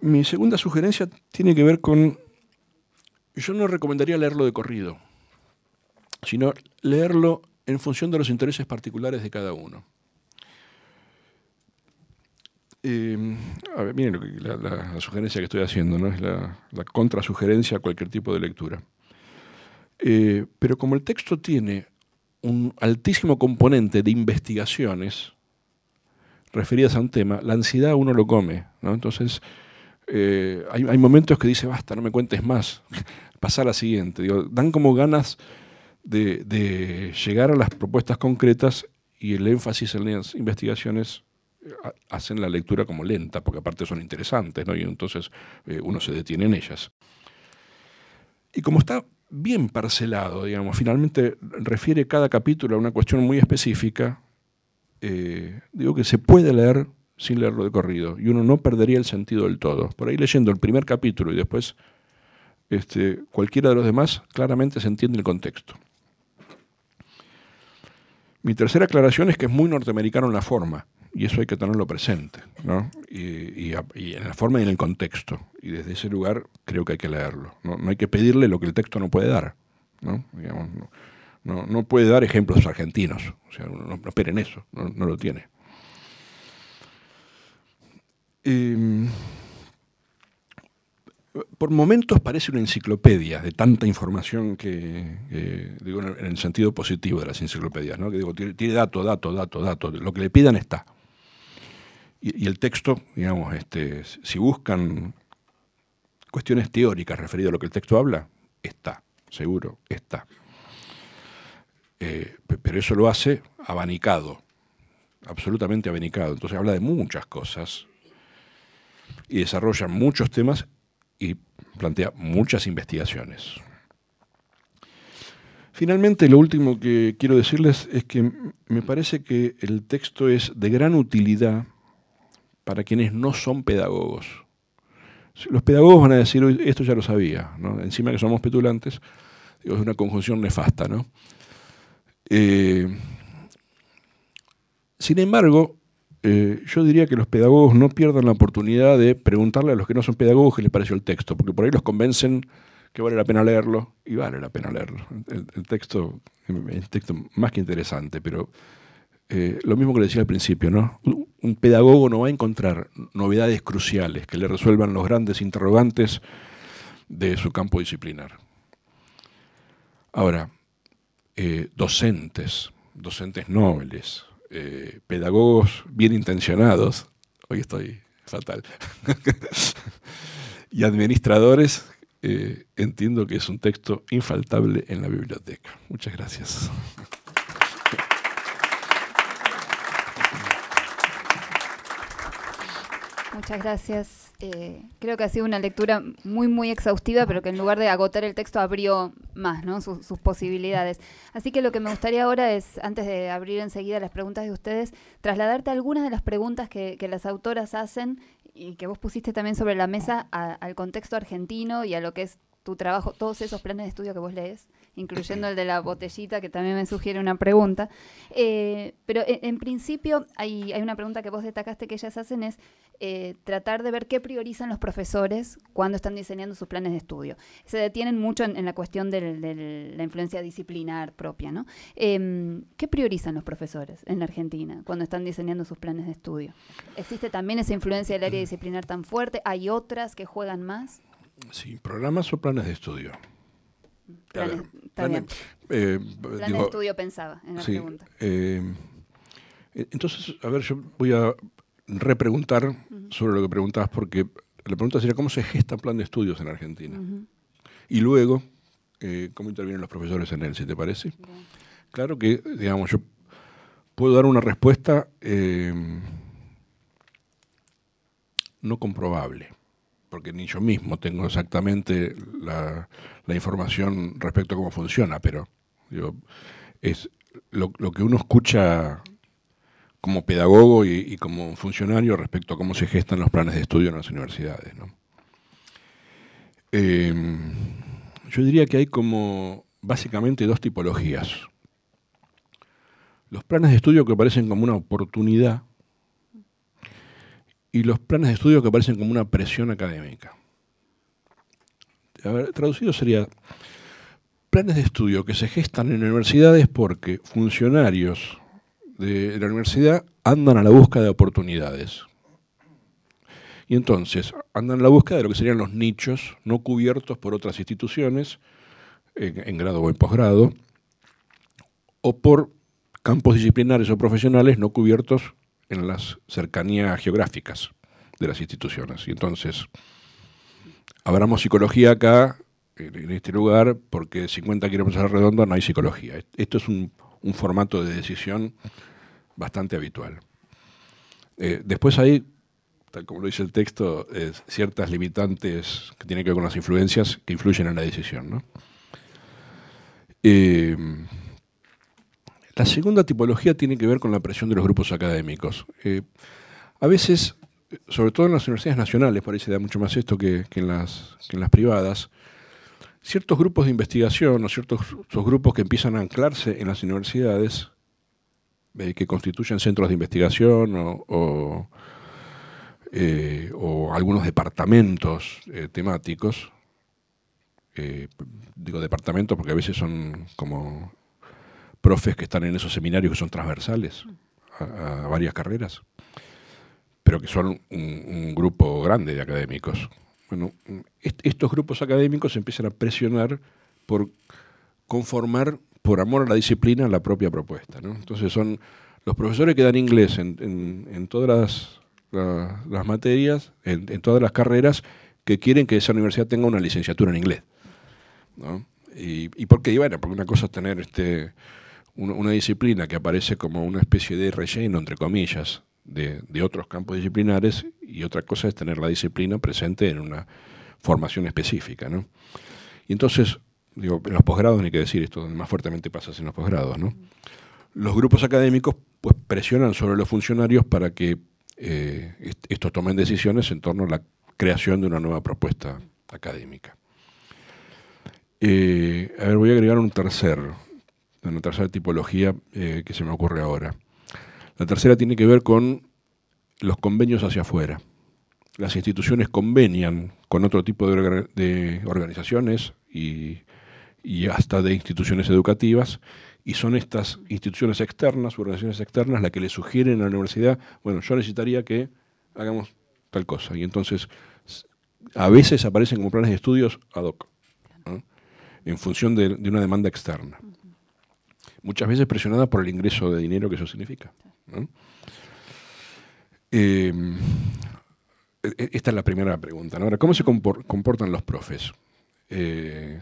Mi segunda sugerencia tiene que ver con, yo no recomendaría leerlo de corrido, sino leerlo en función de los intereses particulares de cada uno. Em, miren la, sugerencia que estoy haciendo, ¿no? es la, contrasugerencia a cualquier tipo de lectura. Eh, pero como el texto tiene un altísimo componente de investigaciones referidas a un tema, la ansiedad uno lo come. Entonces, eh, hay, momentos que dice, basta, no me cuentes más, [LAUGHS] pasa a la siguiente. dan como ganas de, llegar a las propuestas concretas y el énfasis en las investigaciones eh, hacen la lectura como lenta, porque aparte son interesantes, y entonces eh, uno se detiene en ellas. Y como está bien parcelado, digamos, finalmente refiere cada capítulo a una cuestión muy específica, eh, digo que se puede leer sin leerlo de corrido, y uno no perdería el sentido del todo. Por ahí leyendo el primer capítulo y después este, cualquiera de los demás, claramente se entiende el contexto. Mi tercera aclaración es que es muy norteamericano en la forma, y eso hay que tenerlo presente, ¿no? y, en la forma y en el contexto. Y desde ese lugar creo que hay que leerlo. No, hay que pedirle lo que el texto no puede dar. ¿no? puede dar ejemplos argentinos. O sea, no, esperen eso, no, lo tiene. Em, por momentos parece una enciclopedia de tanta información que, digo, en el sentido positivo de las enciclopedias, ¿no? que digo, tiene, dato, dato, dato, dato, lo que le pidan está. Y, el texto, digamos, este, si buscan cuestiones teóricas referidas a lo que el texto habla, está, seguro, está. Eh, pero eso lo hace abanicado, absolutamente abanicado. Entonces habla de muchas cosas y desarrolla muchos temas y plantea muchas investigaciones. Finalmente, lo último que quiero decirles es que me parece que el texto es de gran utilidad para quienes no son pedagogos. Los pedagogos van a decir, esto ya lo sabía, encima que somos petulantes, es una conjunción nefasta. ¿no? Eh, sin embargo, eh, yo diría que los pedagogos no pierdan la oportunidad de preguntarle a los que no son pedagogos qué les pareció el texto, porque por ahí los convencen que vale la pena leerlo, y vale la pena leerlo. El, texto es texto más que interesante, pero eh, lo mismo que le decía al principio, ¿no? Un pedagogo no va a encontrar novedades cruciales que le resuelvan los grandes interrogantes de su campo disciplinar. Ahora, eh, docentes, docentes nobles, eh, pedagogos bien intencionados, hoy estoy fatal, [LAUGHS] y administradores, eh, entiendo que es un texto infaltable en la biblioteca. Muchas gracias. Muchas gracias. Eh, creo que ha sido una lectura muy, muy exhaustiva, pero que en lugar de agotar el texto abrió más ¿no? Sus, posibilidades. Así que lo que me gustaría ahora es, antes de abrir enseguida las preguntas de ustedes, trasladarte algunas de las preguntas que, las autoras hacen y que vos pusiste también sobre la mesa al contexto argentino y a lo que es tu trabajo, todos esos planes de estudio que vos lees, incluyendo [CLEARS THROAT] el de la botellita, que también me sugiere una pregunta. Eh, pero en, principio hay, hay, una pregunta que vos destacaste que ellas hacen es eh, tratar de ver qué priorizan los profesores cuando están diseñando sus planes de estudio. Se detienen mucho en, la cuestión de la influencia disciplinar propia, ¿no? Em, ¿Qué priorizan los profesores en la Argentina cuando están diseñando sus planes de estudio? ¿Existe también esa influencia del área [CLEARS THROAT] disciplinar tan fuerte? ¿Hay otras que juegan más? Sí, programas o planes de estudio. Planes, eh, de estudio pensaba en la pregunta. Eh, entonces, a ver, yo voy a repreguntar sobre lo que preguntabas, porque la pregunta sería cómo se gesta un plan de estudios en Argentina. Y luego, eh, cómo intervienen los profesores en él, si te parece. Claro que, digamos, yo puedo dar una respuesta no comprobable porque ni yo mismo tengo exactamente la, información respecto a cómo funciona, pero es lo, que uno escucha como pedagogo y, como funcionario respecto a cómo se gestan los planes de estudio en las universidades. Em, yo diría que hay como básicamente dos tipologías. Los planes de estudio que aparecen como una oportunidad y los planes de estudio que aparecen como una presión académica. traducido sería planes de estudio que se gestan en universidades porque funcionarios de la universidad andan a la búsqueda de oportunidades. Y entonces andan a la búsqueda de lo que serían los nichos no cubiertos por otras instituciones, en, en grado o en posgrado, o por campos disciplinares o profesionales no cubiertos en las cercanías geográficas de las instituciones. Y entonces, abramos psicología acá, en, este lugar, porque 50 kilómetros redondo no hay psicología. Esto es un, formato de decisión bastante habitual. Eh, después hay, tal como lo dice el texto, eh, ciertas limitantes que tienen que ver con las influencias que influyen en la decisión. ¿no? Eh, la segunda tipología tiene que ver con la presión de los grupos académicos. Eh, a veces, sobre todo en las universidades nacionales, parece da mucho más esto que, en las, privadas, ciertos grupos de investigación o ciertos, grupos que empiezan a anclarse en las universidades, eh, que constituyen centros de investigación o, o eh, algunos departamentos temáticos, digo departamentos porque a veces son como profes que están en esos seminarios que son transversales a, varias carreras, pero que son un, grupo grande de académicos. Bueno, estos grupos académicos empiezan a presionar por conformar, por amor a la disciplina, la propia propuesta. Entonces son los profesores que dan inglés en, todas las, materias, en, todas las carreras, que quieren que esa universidad tenga una licenciatura en inglés. Y, por qué? Y bueno, porque una cosa es tener este, una disciplina que aparece como una especie de relleno, entre comillas, de, otros campos disciplinares y otra cosa es tener la disciplina presente en una formación específica. Y entonces, digo, en los posgrados ni que decir esto, más fuertemente pasa en los posgrados. ¿no? Los grupos académicos pues, presionan sobre los funcionarios para que eh, estos tomen decisiones en torno a la creación de una nueva propuesta académica. Eh, a ver, voy a agregar un tercer una la tercera tipología eh, que se me ocurre ahora. La tercera tiene que ver con los convenios hacia afuera. Las instituciones convenian con otro tipo de, organizaciones y, hasta de instituciones educativas y son estas instituciones externas, organizaciones externas, las que le sugieren a la universidad, bueno, yo necesitaría que hagamos tal cosa. Y entonces a veces aparecen como planes de estudios ad hoc, en función de, una demanda externa muchas veces presionada por el ingreso de dinero que eso significa. Em, e-, esta es la primera pregunta. Ahora, ¿cómo se comportan los profes? Eh,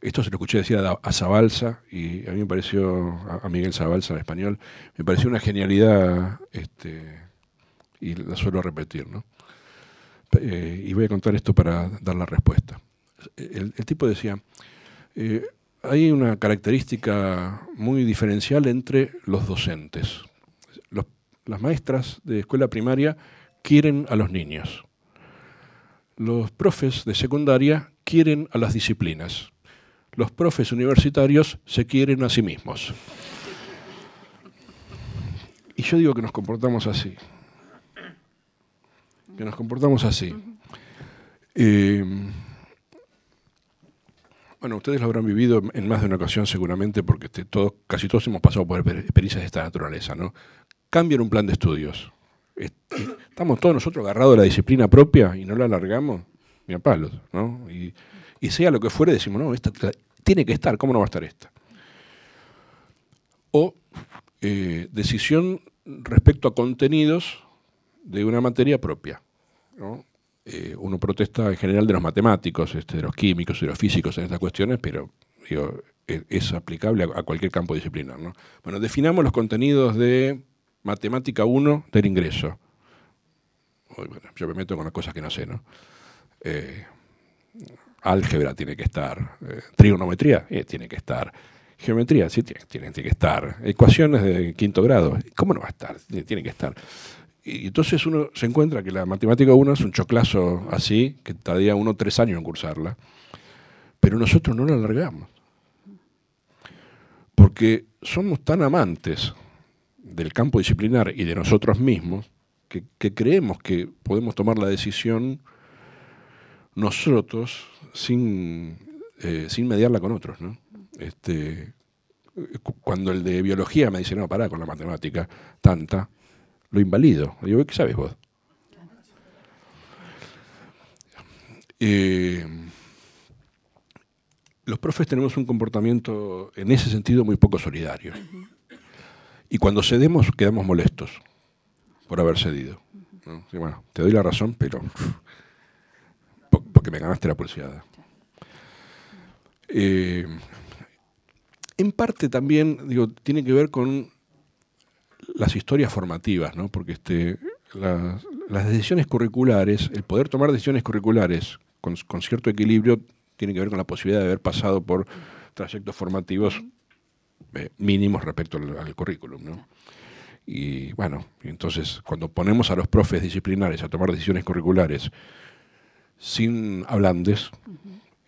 esto se lo escuché decir a, a y a mí me pareció, a, Miguel Zabalsa en español, me pareció una genialidad, este, y la suelo repetir, ¿no? Eh, y voy a contar esto para dar la respuesta. El, tipo decía, eh, hay una característica muy diferencial entre los docentes. las maestras de escuela primaria quieren a los niños. Los profes de secundaria quieren a las disciplinas. Los profes universitarios se quieren a sí mismos. Y yo digo que nos comportamos así. Que nos comportamos así. Eh, bueno, ustedes lo habrán vivido en más de una ocasión seguramente porque este, casi todos hemos pasado por experiencias de esta naturaleza, ¿no? Cambian un plan de estudios. Estamos todos nosotros agarrados a la disciplina propia y no la alargamos, ni a palos, ¿no? Y, sea lo que fuere, decimos, no, esta tiene que estar, ¿cómo no va a estar esta? O eh, decisión respecto a contenidos de una materia propia. ¿no? Eh, uno protesta en general de los matemáticos, este, de los químicos, de los físicos en estas cuestiones, pero e, es, aplicable a, cualquier campo disciplinar. Bueno, definamos los contenidos de matemática 1 del ingreso. yo me meto con las cosas que no sé, ¿no? Eh, álgebra tiene que estar, eh, trigonometría tiene que estar, geometría sí tiene, que estar, ecuaciones de quinto grado, ¿cómo no va a estar? tiene que estar. Y entonces uno se encuentra que la matemática 1 es un choclazo así, que tardía uno tres años en cursarla, pero nosotros no la alargamos. Porque somos tan amantes del campo disciplinar y de nosotros mismos que, creemos que podemos tomar la decisión nosotros sin, eh, mediarla con otros. Este, cuando el de biología me dice, no, pará con la matemática, tanta, lo invalido. Yo digo, ¿qué sabes vos? Eh, los profes tenemos un comportamiento en ese sentido muy poco solidario. Y cuando cedemos quedamos molestos por haber cedido. bueno, te doy la razón, pero porque me ganaste la pulseada. Eh, en parte también digo, tiene que ver con las historias formativas, ¿no? porque este, las, decisiones curriculares, el poder tomar decisiones curriculares con, cierto equilibrio, tiene que ver con la posibilidad de haber pasado por trayectos formativos eh, mínimos respecto al, currículum. ¿no? Y bueno, entonces cuando ponemos a los profes disciplinares a tomar decisiones curriculares sin hablantes,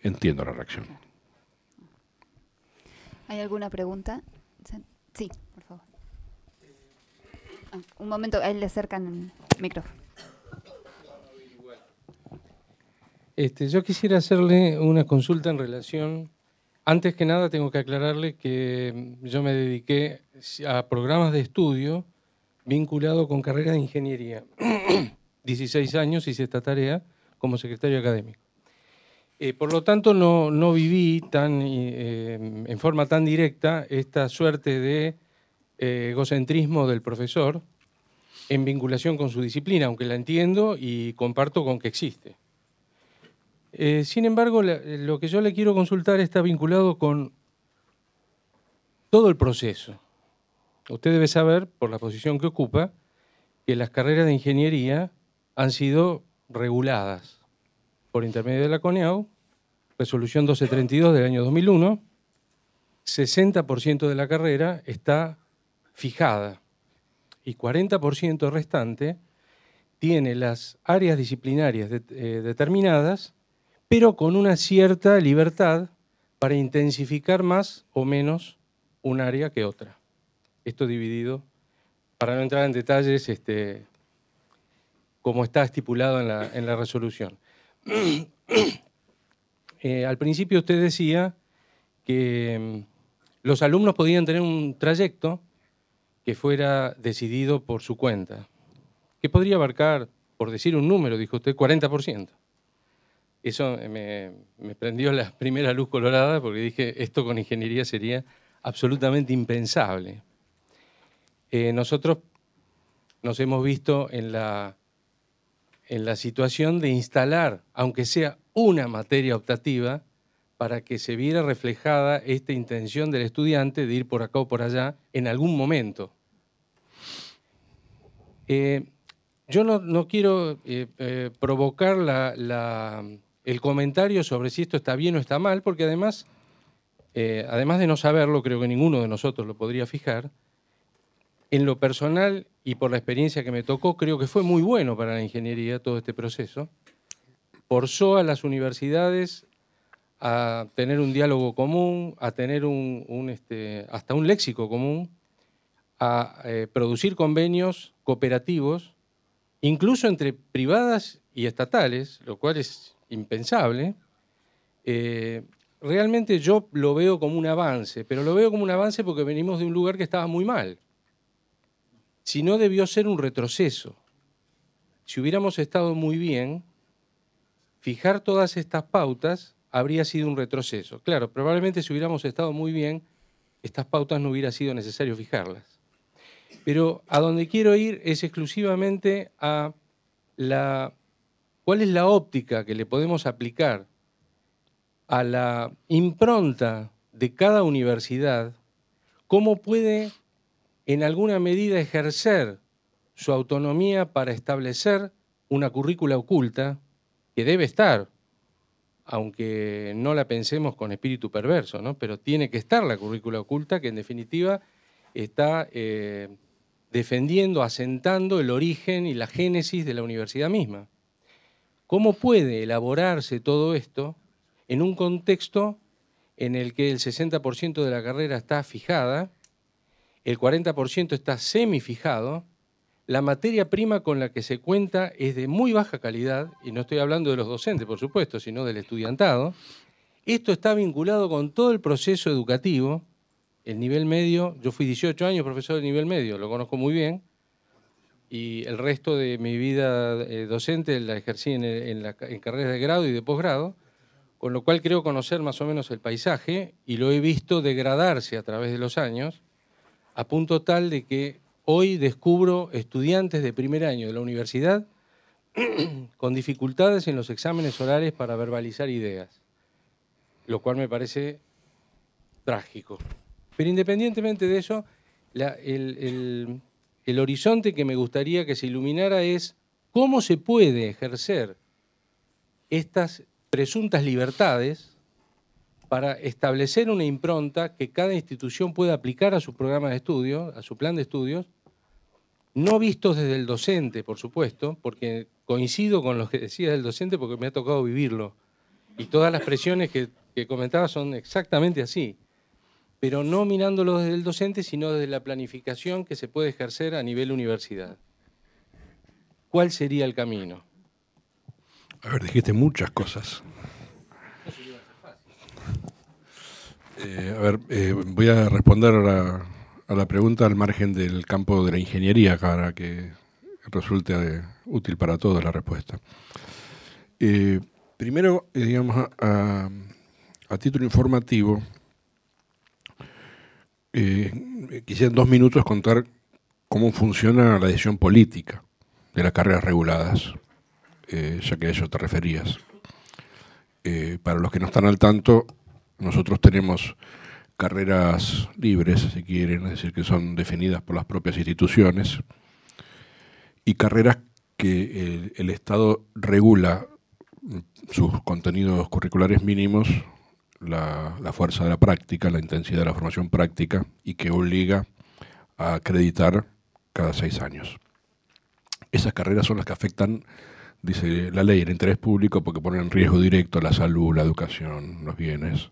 entiendo la reacción. ¿Hay alguna pregunta? Sí. Ah, un momento, él le acercan el micrófono. Este, yo quisiera hacerle una consulta en relación. Antes que nada, tengo que aclararle que mm, yo me dediqué a programas de estudio vinculado con carrera de ingeniería. 16 [CLEARS THROAT] años hice esta tarea como secretario académico. Eh, por lo tanto, no, no viví tan, eh, em, en forma tan directa esta suerte de eh, egocentrismo del profesor en vinculación con su disciplina, aunque la entiendo y comparto con que existe. Eh, sin embargo, eh, lo que yo le quiero consultar está vinculado con todo el proceso. Usted debe saber, por la posición que ocupa, que las carreras de ingeniería han sido reguladas por intermedio de la CONEAU, resolución 1232 del año 2001, 60% de la carrera está fijada y 40% restante tiene las áreas disciplinarias eh, determinadas, pero con una cierta libertad para intensificar más o menos un área que otra. Esto dividido, para no entrar en detalles, este, como está estipulado en la, resolución. [CLEARS THROAT] Eh, al principio usted decía que mm, los alumnos podían tener un trayecto que fuera decidido por su cuenta, que podría abarcar, por decir un número, dijo usted, 40%. Eso me, prendió la primera luz colorada porque dije, esto con ingeniería sería absolutamente impensable. Eh, nosotros nos hemos visto en la, en la situación de instalar, aunque sea una materia optativa, para que se viera reflejada esta intención del estudiante de ir por acá o por allá en algún momento. Eh, yo no, quiero eh, eh, provocar el comentario sobre si esto está bien o está mal, porque además, además de no saberlo, creo que ninguno de nosotros lo podría fijar, en lo personal y por la experiencia que me tocó, creo que fue muy bueno para la ingeniería todo este proceso. Forzó a las universidades a tener un diálogo común, a tener un, este, hasta un léxico común, a eh, producir convenios cooperativos, incluso entre privadas y estatales, lo cual es impensable, eh, realmente yo lo veo como un avance, pero lo veo como un avance porque venimos de un lugar que estaba muy mal. Si no debió ser un retroceso. Si hubiéramos estado muy bien, fijar todas estas pautas habría sido un retroceso. Claro, probablemente si hubiéramos estado muy bien, estas pautas no hubiera sido necesario fijarlas. Pero a donde quiero ir es exclusivamente a la, cuál es la óptica que le podemos aplicar a la impronta de cada universidad, cómo puede en alguna medida ejercer su autonomía para establecer una currícula oculta que debe estar, aunque no la pensemos con espíritu perverso, ¿no? pero tiene que estar la currícula oculta que en definitiva está eh, defendiendo, asentando el origen y la génesis de la universidad misma. ¿Cómo puede elaborarse todo esto en un contexto en el que el 60% de la carrera está fijada, el 40% está semifijado, la materia prima con la que se cuenta es de muy baja calidad, y no estoy hablando de los docentes, por supuesto, sino del estudiantado. Esto está vinculado con todo el proceso educativo el nivel medio, yo fui 18 años profesor de nivel medio, lo conozco muy bien. Y el resto de mi vida eh, docente la ejercí en, en carreras de grado y de posgrado, con lo cual creo conocer más o menos el paisaje y lo he visto degradarse a través de los años, a punto tal de que hoy descubro estudiantes de primer año de la universidad [CLEARS THROAT] con dificultades en los exámenes orales para verbalizar ideas, lo cual me parece trágico. Pero independientemente de eso, el, horizonte que me gustaría que se iluminara es cómo se puede ejercer estas presuntas libertades para establecer una impronta que cada institución pueda aplicar a su programa de estudio, a su plan de estudios, no vistos desde el docente, por supuesto, porque coincido con lo que decía el docente porque me ha tocado vivirlo. Y todas las presiones que, comentaba son exactamente así pero no mirándolo desde el docente, sino desde la planificación que se puede ejercer a nivel universidad. ¿Cuál sería el camino? A ver, dijiste muchas cosas. Eh, a ver, eh, voy a responder a la, pregunta al margen del campo de la ingeniería para que resulte eh, útil para todos la respuesta. primero, digamos, a título informativo, eh, quisiera en dos minutos contar cómo funciona la decisión política de las carreras reguladas, eh, ya que a eso te referías. Eh, para los que no están al tanto, nosotros tenemos carreras libres, si quieren, es decir, que son definidas por las propias instituciones, y carreras que el Estado regula mm, sus contenidos curriculares mínimos la, fuerza de la práctica, la intensidad de la formación práctica y que obliga a acreditar cada seis años. Esas carreras son las que afectan, dice la ley, el interés público porque ponen en riesgo directo la salud, la educación, los bienes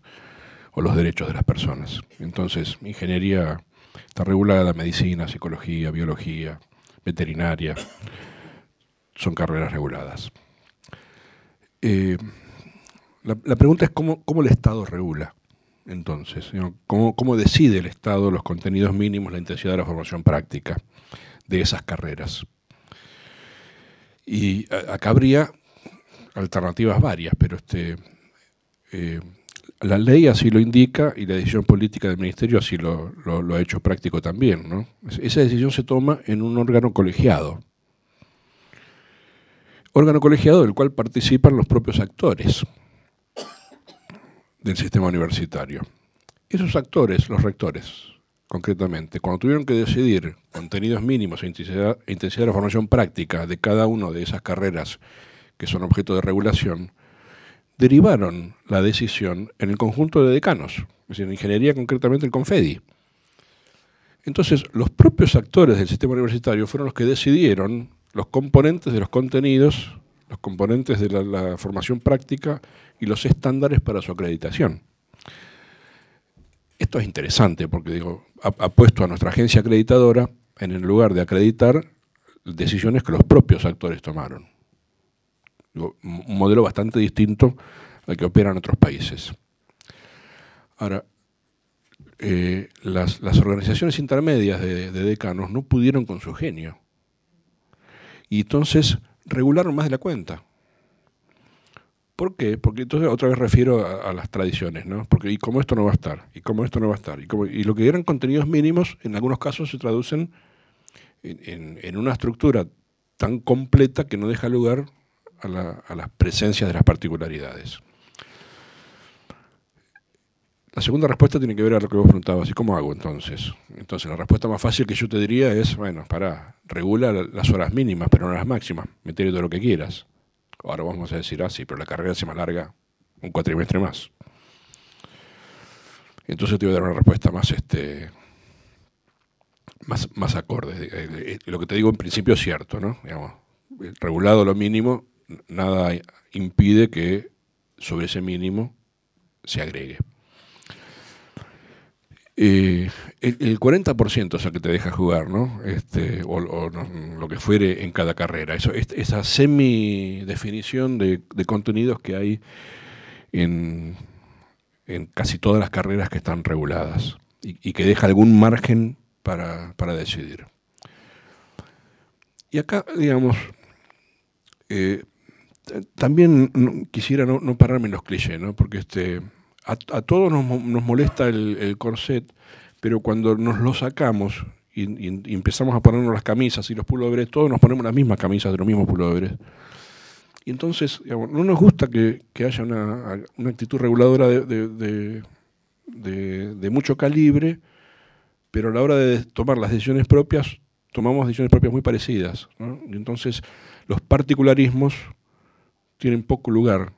o los derechos de las personas. Entonces, ingeniería está regulada, medicina, psicología, biología, veterinaria, son carreras reguladas. Eh, la, pregunta es cómo, el Estado regula, entonces, ¿Cómo, decide el Estado los contenidos mínimos, la intensidad de la formación práctica de esas carreras. Y acá habría alternativas varias, pero este, eh, la ley así lo indica y la decisión política del Ministerio así lo, ha hecho práctico también. Esa decisión se toma en un órgano colegiado. Órgano colegiado del cual participan los propios actores del sistema universitario. Esos actores, los rectores, concretamente, cuando tuvieron que decidir contenidos mínimos e intensidad, de la formación práctica de cada una de esas carreras que son objeto de regulación, derivaron la decisión en el conjunto de decanos, es decir, en ingeniería concretamente el CONFEDI. Entonces, los propios actores del sistema universitario fueron los que decidieron los componentes de los contenidos, los componentes de la formación práctica y los estándares para su acreditación. Esto es interesante porque digo, ha, puesto a nuestra agencia acreditadora en el lugar de acreditar decisiones que los propios actores tomaron. un modelo bastante distinto al que operan otros países. Ahora, eh, las, organizaciones intermedias de, decanos no pudieron con su genio. Y entonces regularon más de la cuenta. ¿Por qué? Porque entonces otra vez refiero a, las tradiciones, ¿no? Porque ¿y cómo esto no va a estar? ¿Y cómo esto no va a estar? Y, lo que eran contenidos mínimos, en algunos casos se traducen en, una estructura tan completa que no deja lugar a, las presencias de las particularidades. La segunda respuesta tiene que ver a lo que vos preguntabas, ¿y cómo hago entonces? Entonces la respuesta más fácil que yo te diría es, bueno, para, regula las horas mínimas, pero no las máximas, meter todo lo que quieras. Ahora vamos a decir así, ah, sí, pero la carrera se me alarga un cuatrimestre más. Entonces te voy a dar una respuesta más, este, más, acorde. Eh, eh, eh, lo que te digo en principio es cierto, ¿no? regulado lo mínimo, nada impide que sobre ese mínimo se agregue. Eh, el, 40% es el que te deja jugar, ¿no? Este, o, lo que fuere en cada carrera. Eso, esa semi-definición de, contenidos que hay en, casi todas las carreras que están reguladas y, que deja algún margen para, decidir. Y acá, digamos, eh, también quisiera no, no, pararme en los clichés, ¿no? Porque este, a, todos nos, molesta el, corset, pero cuando nos lo sacamos y, empezamos a ponernos las camisas y los pulóveres, todos nos ponemos las mismas camisas de los mismos pulóveres. Y entonces, no nos gusta que, haya una, actitud reguladora de, mucho calibre, pero a la hora de tomar las decisiones propias, tomamos decisiones propias muy parecidas. Y entonces, los particularismos tienen poco lugar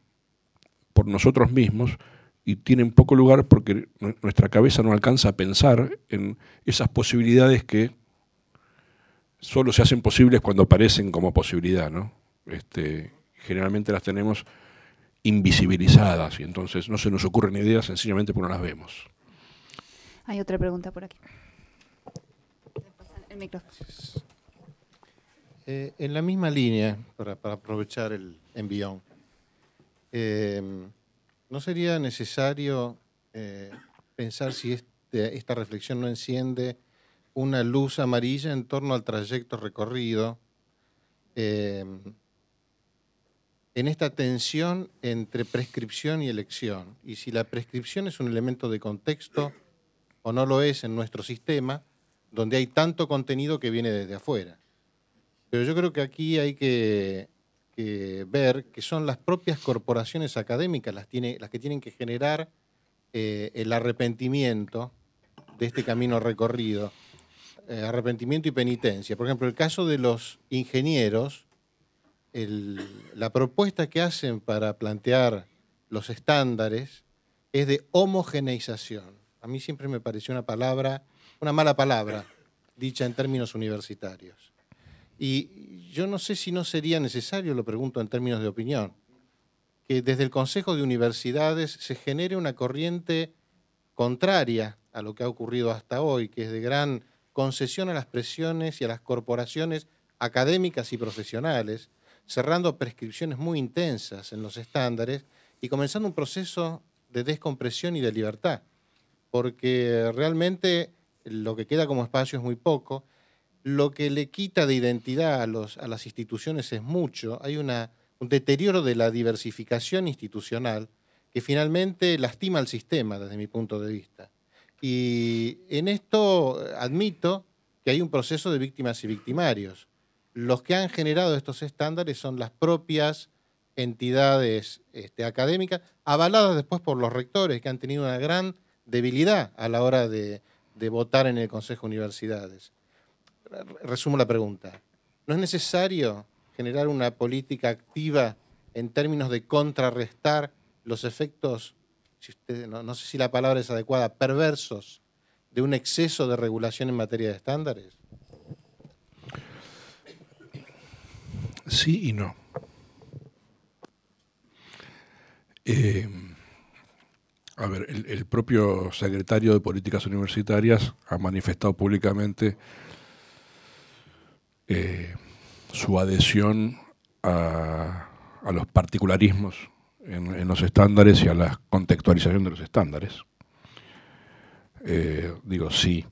por nosotros mismos y tienen poco lugar porque nuestra cabeza no alcanza a pensar en esas posibilidades que solo se hacen posibles cuando aparecen como posibilidad, ¿no? Este, generalmente las tenemos invisibilizadas y entonces no se nos ocurren ideas sencillamente porque no las vemos. Hay otra pregunta por aquí. Eh, en la misma línea, para, aprovechar el envión, eh, ¿No sería necesario eh, pensar si este, esta reflexión no enciende una luz amarilla en torno al trayecto recorrido? Em, en esta tensión entre prescripción y elección, y si la prescripción es un elemento de contexto o no lo es en nuestro sistema, donde hay tanto contenido que viene desde afuera. Pero yo creo que aquí hay que eh, ver que son las propias corporaciones académicas las, tiene, las que tienen que generar eh, el arrepentimiento de este camino recorrido, eh, arrepentimiento y penitencia. Por ejemplo, el caso de los ingenieros, la propuesta que hacen para plantear los estándares es de homogeneización. A mí siempre me pareció una palabra, una mala palabra, dicha en términos universitarios. Y yo no sé si no sería necesario, lo pregunto en términos de opinión, que desde el Consejo de Universidades se genere una corriente contraria a lo que ha ocurrido hasta hoy, que es de gran concesión a las presiones y a las corporaciones académicas y profesionales, cerrando prescripciones muy intensas en los estándares y comenzando un proceso de descompresión y de libertad, porque realmente lo que queda como espacio es muy poco lo que le quita de identidad a, las instituciones es mucho. Hay un deterioro de la diversificación institucional que finalmente lastima al sistema desde mi punto de vista. Y en esto admito que hay un proceso de víctimas y victimarios. Los que han generado estos estándares son las propias entidades este, académicas, avaladas después por los rectores, que han tenido una gran debilidad a la hora de, de votar en el Consejo de Universidades resumo la pregunta. ¿No es necesario generar una política activa en términos de contrarrestar los efectos, no, sé si la palabra es adecuada, perversos de un exceso de regulación en materia de estándares? Sí y no. Eh, a ver, el, propio secretario de Políticas Universitarias ha manifestado públicamente eh, su adhesión a, los particularismos en, los estándares y a la contextualización de los estándares. Eh, digo, sí,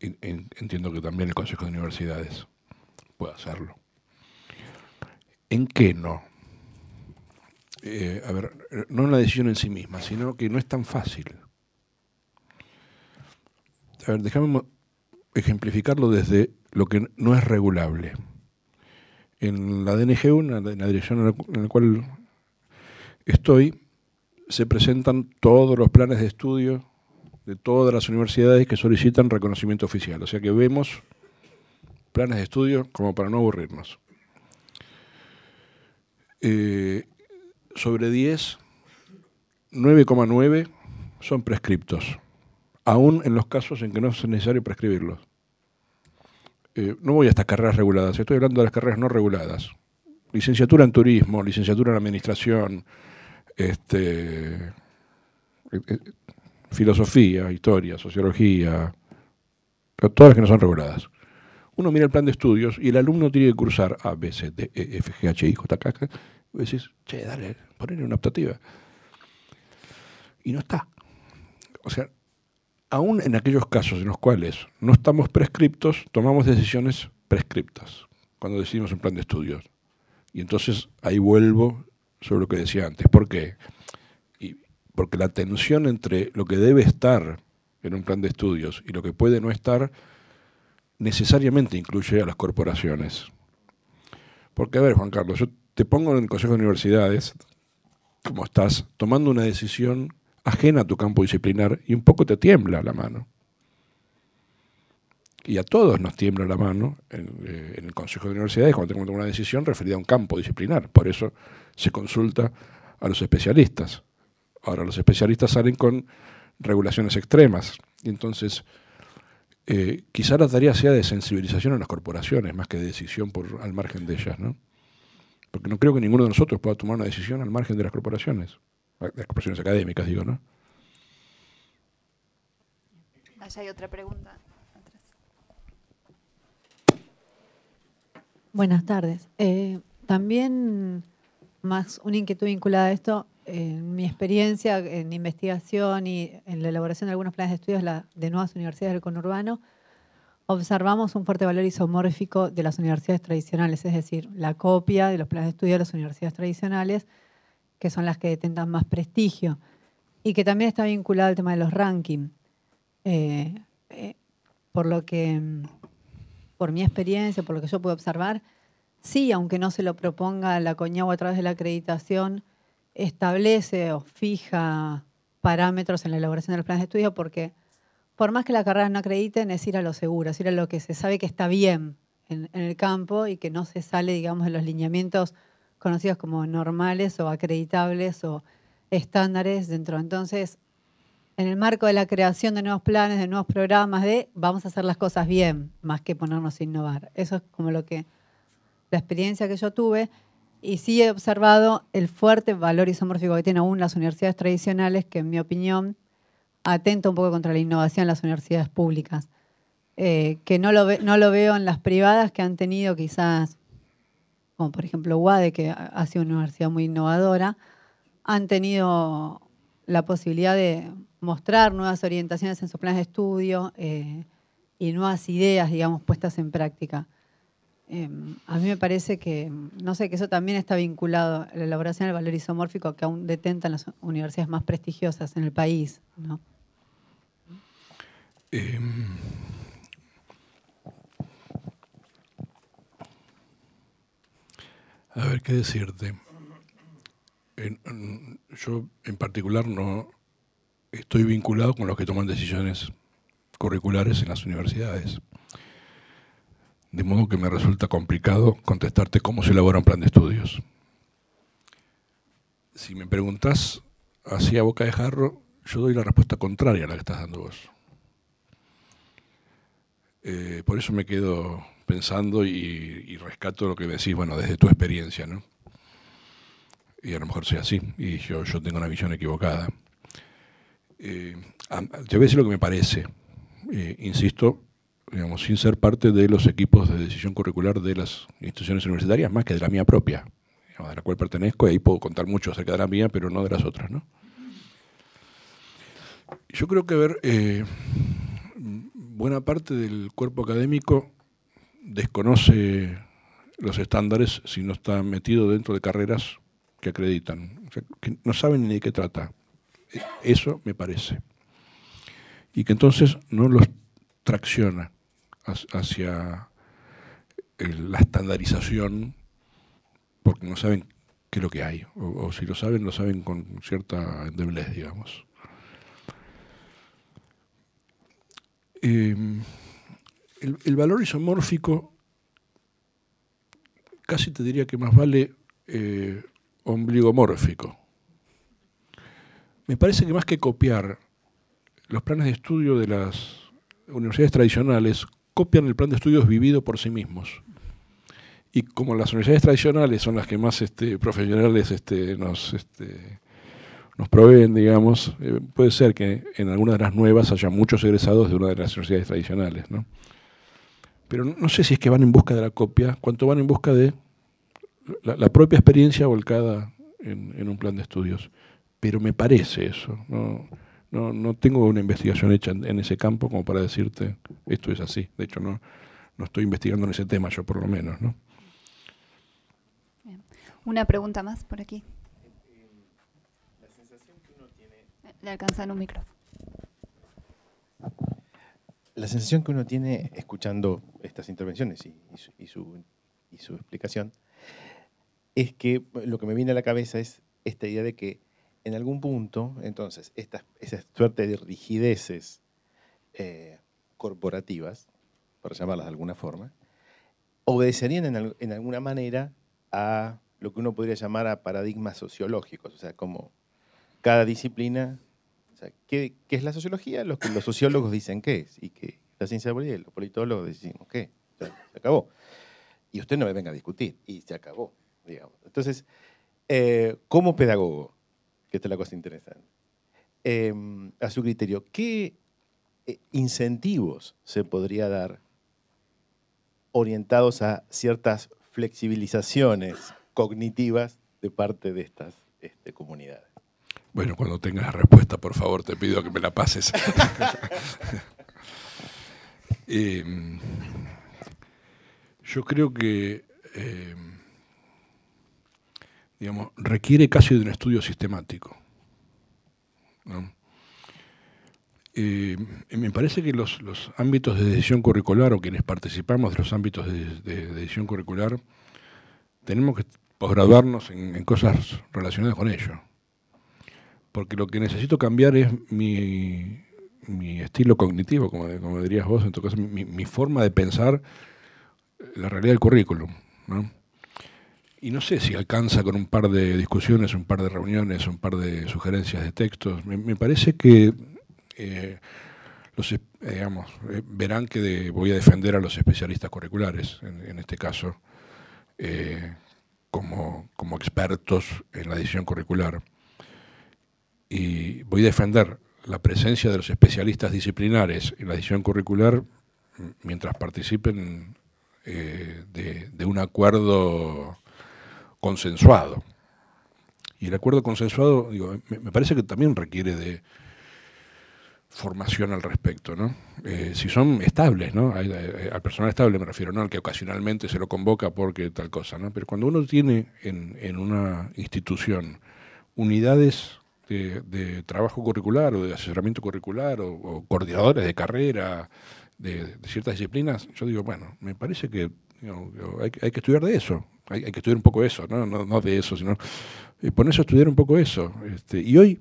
entiendo que también el Consejo de Universidades puede hacerlo. ¿En qué no? Eh, a ver, no en la decisión en sí misma, sino que no es tan fácil. A ver, déjame ejemplificarlo desde lo que no es regulable. En la DNG1, en la dirección en la cual estoy, se presentan todos los planes de estudio de todas las universidades que solicitan reconocimiento oficial. O sea que vemos planes de estudio como para no aburrirnos. Eh, sobre 10, 9,9 son prescriptos, aún en los casos en que no es necesario prescribirlos. Eh, no voy a estas carreras reguladas, estoy hablando de las carreras no reguladas. Licenciatura en turismo, licenciatura en administración, este, eh, eh, filosofía, historia, sociología, todas las que no son reguladas. Uno mira el plan de estudios y el alumno tiene que cursar A, B, C, D, E, F, G, H, I, J, K, Y decís, che, dale, ponle una optativa. Y no está. O sea, aún en aquellos casos en los cuales no estamos prescriptos, tomamos decisiones prescriptas cuando decidimos un plan de estudios. Y entonces ahí vuelvo sobre lo que decía antes. ¿Por qué? porque la tensión entre lo que debe estar en un plan de estudios y lo que puede no estar necesariamente incluye a las corporaciones. Porque, a ver, Juan Carlos, yo te pongo en el Consejo de Universidades, como estás, tomando una decisión ajena a tu campo disciplinar y un poco te tiembla la mano. Y a todos nos tiembla la mano en, eh, el Consejo de Universidades cuando tenemos una decisión referida a un campo disciplinar. Por eso se consulta a los especialistas. Ahora, los especialistas salen con regulaciones extremas. Y entonces, eh, quizá la tarea sea de sensibilización a las corporaciones, más que de decisión por, al margen de ellas, ¿no? Porque no creo que ninguno de nosotros pueda tomar una decisión al margen de las corporaciones. Las académicas, digo, ¿no? Allá hay otra pregunta. Buenas tardes. Eh, también, más una inquietud vinculada a esto, en mi experiencia en investigación y en la elaboración de algunos planes de estudios de nuevas universidades del conurbano, observamos un fuerte valor isomórfico de las universidades tradicionales, es decir, la copia de los planes de estudio de las universidades tradicionales que son las que detentan más prestigio, y que también está vinculado al tema de los rankings. Eh, eh, por lo que, mm, por mi experiencia, por lo que yo puedo observar, sí, aunque no se lo proponga la Coñagua a través de la acreditación, establece o fija parámetros en la elaboración de los planes de estudio porque por más que la carrera no acrediten, es ir a lo seguro, es ir a lo que se sabe que está bien en el campo y que no se sale, digamos, de los lineamientos conocidos como normales o acreditables o estándares dentro. Entonces, en el marco de la creación de nuevos planes, de nuevos programas, de vamos a hacer las cosas bien, más que ponernos a innovar. Eso es como lo que la experiencia que yo tuve y sí he observado el fuerte valor isomórfico que tienen aún las universidades tradicionales, que en mi opinión atenta un poco contra la innovación en las universidades públicas, eh, que no lo, no lo veo en las privadas que han tenido quizás como por ejemplo UADE, que ha sido una universidad muy innovadora, han tenido la posibilidad de mostrar nuevas orientaciones en sus planes de estudio eh, y nuevas ideas, digamos, puestas en práctica. Em, a mí me parece que, no sé, que eso también está vinculado a la elaboración del valor isomórfico que aún detentan las universidades más prestigiosas en el país, ¿no? Em, A ver, ¿qué decirte? yo en particular no estoy vinculado con los que toman decisiones curriculares en las universidades. De modo que me resulta complicado contestarte cómo se elabora un plan de estudios. Si me preguntas así a boca de jarro, yo doy la respuesta contraria a la que estás dando vos. Eh, por eso me quedo pensando y, rescato lo que decís, bueno, desde tu experiencia, ¿no? Y a lo mejor sea así, y yo, tengo una visión equivocada. Eh, te voy a decir lo que me parece, eh, insisto, digamos, sin ser parte de los equipos de decisión curricular de las instituciones universitarias, más que de la mía propia, de la cual pertenezco, y ahí puedo contar mucho acerca de la mía, pero no de las otras, ¿no? Yo creo que, ver, eh, buena parte del cuerpo académico desconoce los estándares si no está metido dentro de carreras que acreditan, que no saben ni de qué trata. E, eso me parece. Y que entonces no los tracciona hacia eh, la estandarización porque no saben qué es lo que hay, o, si lo saben, lo saben con cierta endeblez, digamos. Eh, el, valor isomórfico, casi te diría que más vale eh, ombligomórfico. Me parece que más que copiar los planes de estudio de las universidades tradicionales, copian el plan de estudios vivido por sí mismos. Y como las universidades tradicionales son las que más este, profesionales este, nos, este, nos proveen, digamos, eh, puede ser que en alguna de las nuevas haya muchos egresados de una de las universidades tradicionales. ¿no? Pero no sé si es que van en busca de la copia, cuanto van en busca de la, propia experiencia volcada en, un plan de estudios. Pero me parece eso. No, no, tengo una investigación hecha en, ese campo como para decirte esto es así. De hecho, no, no estoy investigando en ese tema yo por lo menos. ¿no? Una pregunta más por aquí. Le alcanzan un micrófono la sensación que uno tiene escuchando estas intervenciones y, su, explicación es que lo que me viene a la cabeza es esta idea de que en algún punto, entonces, esa suerte de rigideces eh, corporativas, para llamarlas de alguna forma, obedecerían en, en alguna manera a lo que uno podría llamar a paradigmas sociológicos, o sea, como cada disciplina ¿qué, es la sociología? los sociólogos dicen qué es y que la ciencia política, los politólogos decimos qué. se acabó. Y usted no me venga a discutir y se acabó, digamos. Entonces, eh, como pedagogo, que esta es la cosa interesante, em, a su criterio, ¿qué eh, incentivos se podría dar orientados a ciertas flexibilizaciones cognitivas de parte de estas este, comunidades? Bueno, cuando tengas la respuesta, por favor, te pido que me la pases. [LAUGHS] Em, yo creo que, em, digamos, requiere casi de un estudio sistemático. Em, me parece que los, ámbitos de decisión curricular o quienes participamos de los ámbitos de, decisión curricular tenemos que posgraduarnos en, en cosas relacionadas con ello porque lo que necesito cambiar es mi, estilo cognitivo, como, dirías vos, en tu caso, mi, forma de pensar la realidad del currículum. Y no sé si alcanza con un par de discusiones, un par de reuniones, un par de sugerencias de textos. Me, parece que eh, los, eh, digamos, eh, verán que voy a defender a los especialistas curriculares, en, este caso, como, como expertos en la edición curricular y voy a defender la presencia de los especialistas disciplinares en la decisión curricular mientras participen eh, de, un acuerdo consensuado. Y el acuerdo consensuado, digo, me, parece que también requiere de formación al respecto, ¿no? Eh, si son estables, ¿no? Eh, al personal estable me refiero, no al que ocasionalmente se lo convoca porque tal cosa, ¿no? Pero cuando uno tiene en una institución unidades de, trabajo curricular o de asesoramiento curricular o, coordinadores de carrera de, ciertas disciplinas, yo digo, bueno, me parece que hay, que estudiar de eso, hay, que estudiar un poco eso, no, no, de eso, sino por eh, ponerse a estudiar un poco eso. Este, y hoy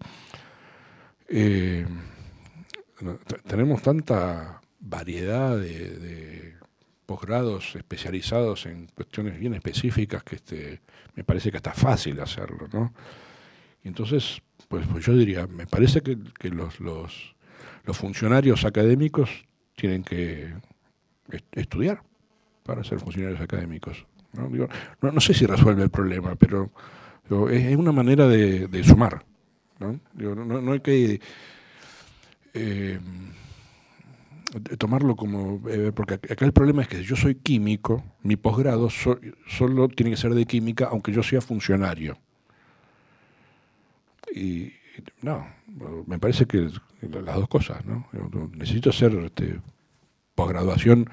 eh, tenemos tanta variedad de, posgrados especializados en cuestiones bien específicas que este, me parece que está fácil hacerlo, ¿no? entonces pues, pues, yo diría, me parece que, los, funcionarios académicos tienen que estudiar para ser funcionarios académicos. ¿no? sé si resuelve el problema, pero es, una manera de, sumar. ¿no? hay que... Eh, tomarlo como. Eh, porque acá el problema es que yo soy químico, mi posgrado solo tiene que ser de química, aunque yo sea funcionario. Y no, me parece que las dos cosas, ¿no? Necesito hacer este, posgraduación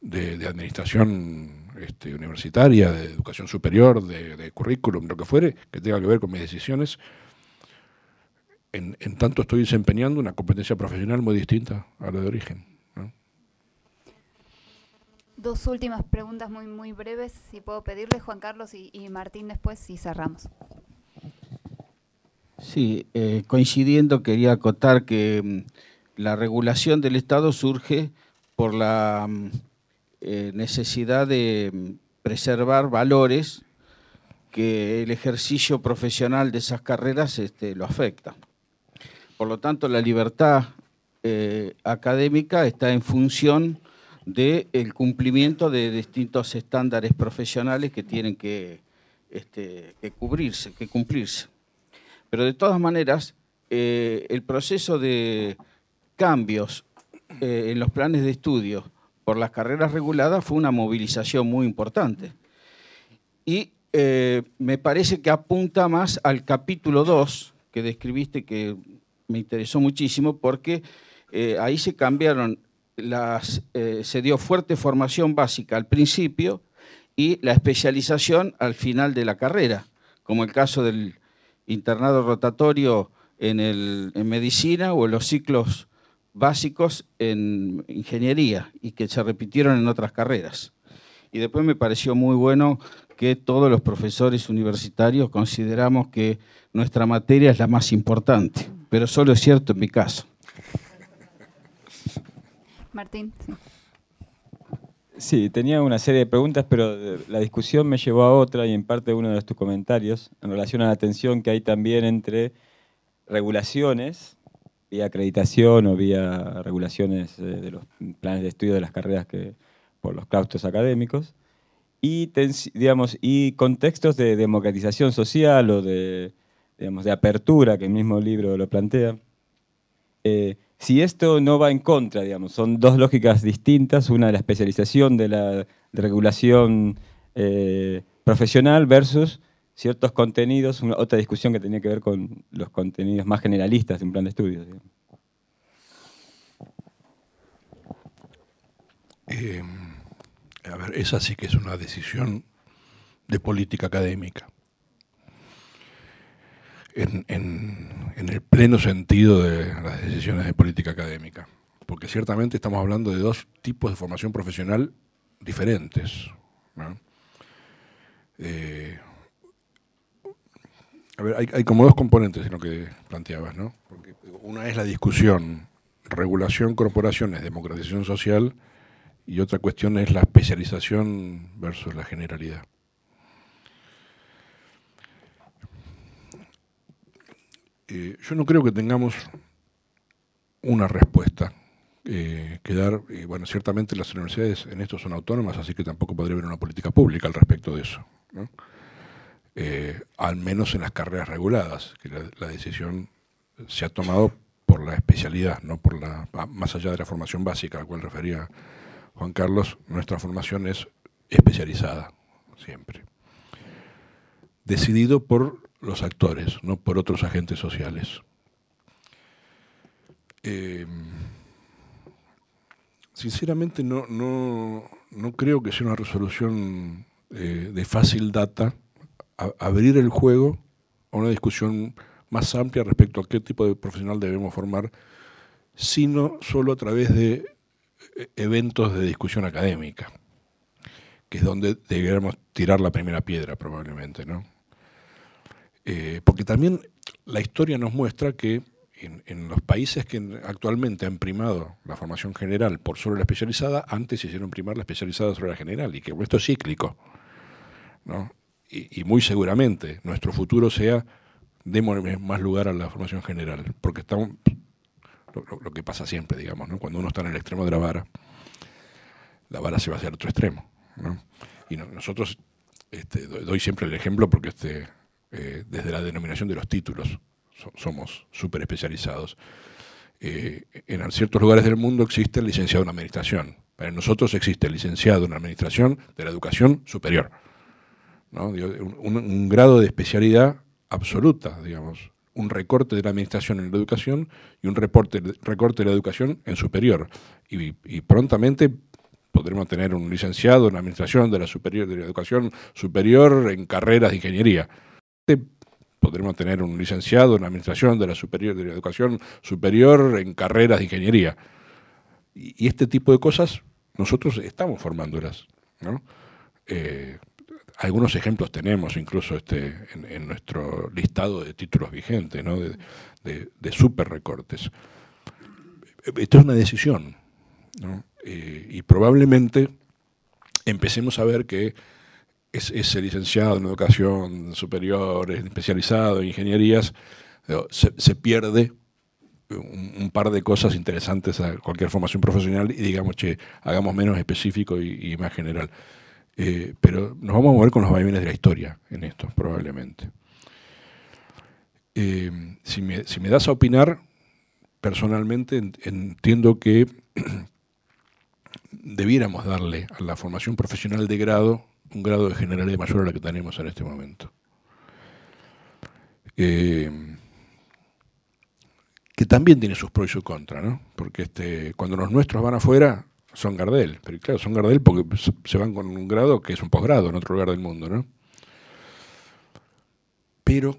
de, de administración este, universitaria, de educación superior, de, currículum, lo que fuere, que tenga que ver con mis decisiones. En, tanto estoy desempeñando una competencia profesional muy distinta a la de origen. Dos últimas preguntas muy, muy breves, si puedo pedirle, Juan Carlos y, y Martín después, y cerramos. Sí, eh, coincidiendo quería acotar que mm, la regulación del Estado surge por la mm, eh, necesidad de mm, preservar valores que el ejercicio profesional de esas carreras este, lo afecta. Por lo tanto, la libertad eh, académica está en función del cumplimiento de distintos estándares profesionales que tienen que este, cubrirse, que cumplirse. Pero de todas maneras, eh, el proceso de cambios eh, en los planes de estudio por las carreras reguladas fue una movilización muy importante. Y eh, me parece que apunta más al capítulo 2 que describiste, que me interesó muchísimo, porque ahí se cambiaron las, se dio fuerte formación básica al principio y la especialización al final de la carrera, como el caso del internado rotatorio en, medicina o en los ciclos básicos en ingeniería y que se repitieron en otras carreras. Y después me pareció muy bueno que todos los profesores universitarios consideramos que nuestra materia es la más importante, pero solo es cierto en mi caso. Martín. Sí, tenía una serie de preguntas, pero eh, la discusión me llevó a otra y en parte uno de tus comentarios en relación a la tensión que hay también entre regulaciones, vía acreditación o vía regulaciones eh, de los planes de estudio de las carreras que, por los claustros académicos, y, digamos, y contextos de democratización social o de, de apertura, que el mismo libro lo plantea. Eh, si esto no va en contra, digamos, son dos lógicas distintas, una de la especialización de la regulación eh, profesional versus ciertos contenidos, una, otra discusión que tenía que ver con los contenidos más generalistas en plan de estudios. Eh, a ver, esa sí que es una decisión de política académica en, el pleno sentido de las decisiones de política académica. Porque ciertamente estamos hablando de dos tipos de formación profesional diferentes. Eh, a ver, hay, como dos componentes en lo que planteabas, ¿no? una es la discusión, regulación, corporaciones, democratización social, y otra cuestión es la especialización versus la generalidad. Eh, yo no creo que tengamos una respuesta eh, que dar. bueno, ciertamente las universidades en esto son autónomas, así que tampoco podría haber una política pública al respecto de eso. Eh, al menos en las carreras reguladas, que la, decisión se ha tomado por la especialidad, no por la más allá de la formación básica a la cual refería Juan Carlos, nuestra formación es especializada siempre. Decidido por los actores, no por otros agentes sociales. Eh, sinceramente no, creo que sea una resolución eh, de fácil data abrir el juego a una discusión más amplia respecto a qué tipo de profesional debemos formar, sino solo a través de eh, eventos de discusión académica, que es donde deberíamos tirar la primera piedra probablemente, ¿no? Eh, porque también la historia nos muestra que en, los países que actualmente han primado la formación general por sobre la especializada, antes hicieron primar la especializada sobre la general, y que esto es cíclico. Y, muy seguramente nuestro futuro sea demos más lugar a la formación general, porque estamos lo, que pasa siempre, digamos, cuando uno está en el extremo de la vara, la vara se va hacia el otro extremo. Y nosotros, este, doy siempre el ejemplo porque este, eh, desde la denominación de los títulos, somos súper especializados. Eh, en ciertos lugares del mundo existe el licenciado en administración. Para nosotros existe el licenciado en administración de la educación superior. Un, grado de especialidad absoluta, digamos, un recorte de la administración en la educación y un recorte de la educación en superior. Y, prontamente podremos tener un licenciado en administración de la, superior, de la educación superior en carreras de ingeniería podremos tener un licenciado en la administración de la, superior, de educación superior en carreras de ingeniería. Y, este tipo de cosas nosotros estamos formándolas. Eh, algunos ejemplos tenemos incluso este, en, nuestro listado de títulos vigentes, de, super recortes. Esto es una decisión. Eh, y probablemente empecemos a ver que ese licenciado en educación superior, especializado en ingenierías, se, pierde un, par de cosas interesantes a cualquier formación profesional y digamos, que hagamos menos específico y, más general. Eh, pero nos vamos a mover con los vaivenes de la historia en esto, probablemente. Eh, si, me, das a opinar, personalmente entiendo que [CLEARS THROAT] debiéramos darle a la formación profesional de grado un grado de generalidad mayor a la que tenemos en este momento. Eh, que también tiene sus pros y sus contras, ¿no? Porque este, cuando los nuestros van afuera, son Gardel, pero claro, son Gardel porque se van con un grado que es un posgrado en otro lugar del mundo, ¿no? Pero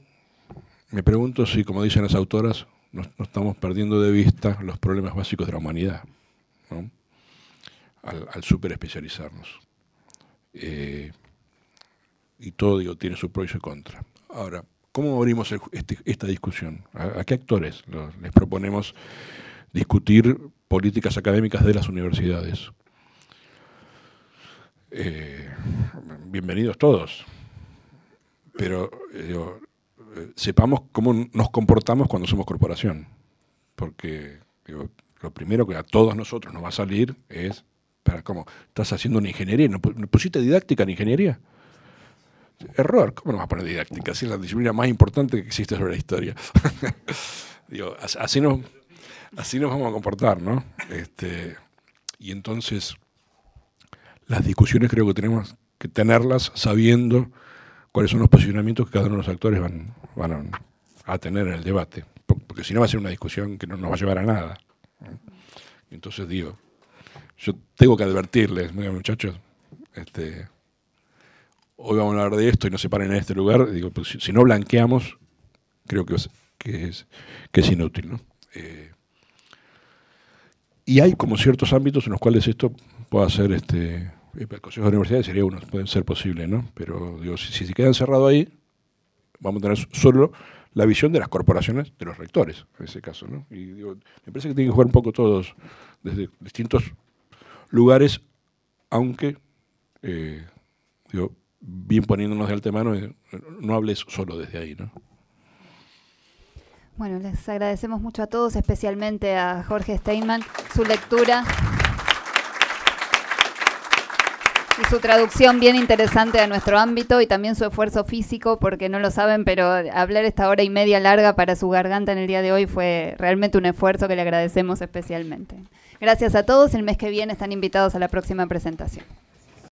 me pregunto si, como dicen las autoras, no, estamos perdiendo de vista los problemas básicos de la humanidad, ¿no? al, al superespecializarnos. Eh, y todo tiene su pro y su contra. Ahora, ¿cómo abrimos este, esta discusión? ¿A, qué actores les proponemos discutir políticas académicas de las universidades? Eh, bienvenidos todos, pero eh, sepamos cómo nos comportamos cuando somos corporación, porque lo primero que a todos nosotros nos va a salir es pero ¿cómo? ¿Estás haciendo una ingeniería? ¿No pusiste didáctica en ingeniería? Error, ¿cómo no vas a poner didáctica? Si es la disciplina más importante que existe sobre la historia. [LAUGHS] Digo, así nos, así nos vamos a comportar, ¿no? Este, y entonces, las discusiones creo que tenemos que tenerlas sabiendo cuáles son los posicionamientos que cada uno de los actores van, van a tener en el debate, porque si no va a ser una discusión que no nos va a llevar a nada. Entonces digo, yo tengo que advertirles, muchachos, este, hoy vamos a hablar de esto y no se paren en este lugar. Digo, pues, si, no blanqueamos, creo que es, inútil. Eh, y hay como ciertos ámbitos en los cuales esto pueda ser, este, el eh, pues, Consejo de Universidades sería uno, puede ser posible, ¿no? Pero digo, si, se queda encerrado ahí, vamos a tener solo la visión de las corporaciones, de los rectores, en ese caso. ¿no? Y me parece que tienen que jugar un poco todos, desde distintos lugares, aunque, eh, bien poniéndonos de antemano, eh, no hables solo desde ahí, ¿no? Bueno, les agradecemos mucho a todos, especialmente a Jorge Steinman, su lectura. Y su traducción bien interesante a nuestro ámbito y también su esfuerzo físico, porque no lo saben, pero hablar esta hora y media larga para su garganta en el día de hoy fue realmente un esfuerzo que le agradecemos especialmente. Gracias a todos. El mes que viene están invitados a la próxima presentación.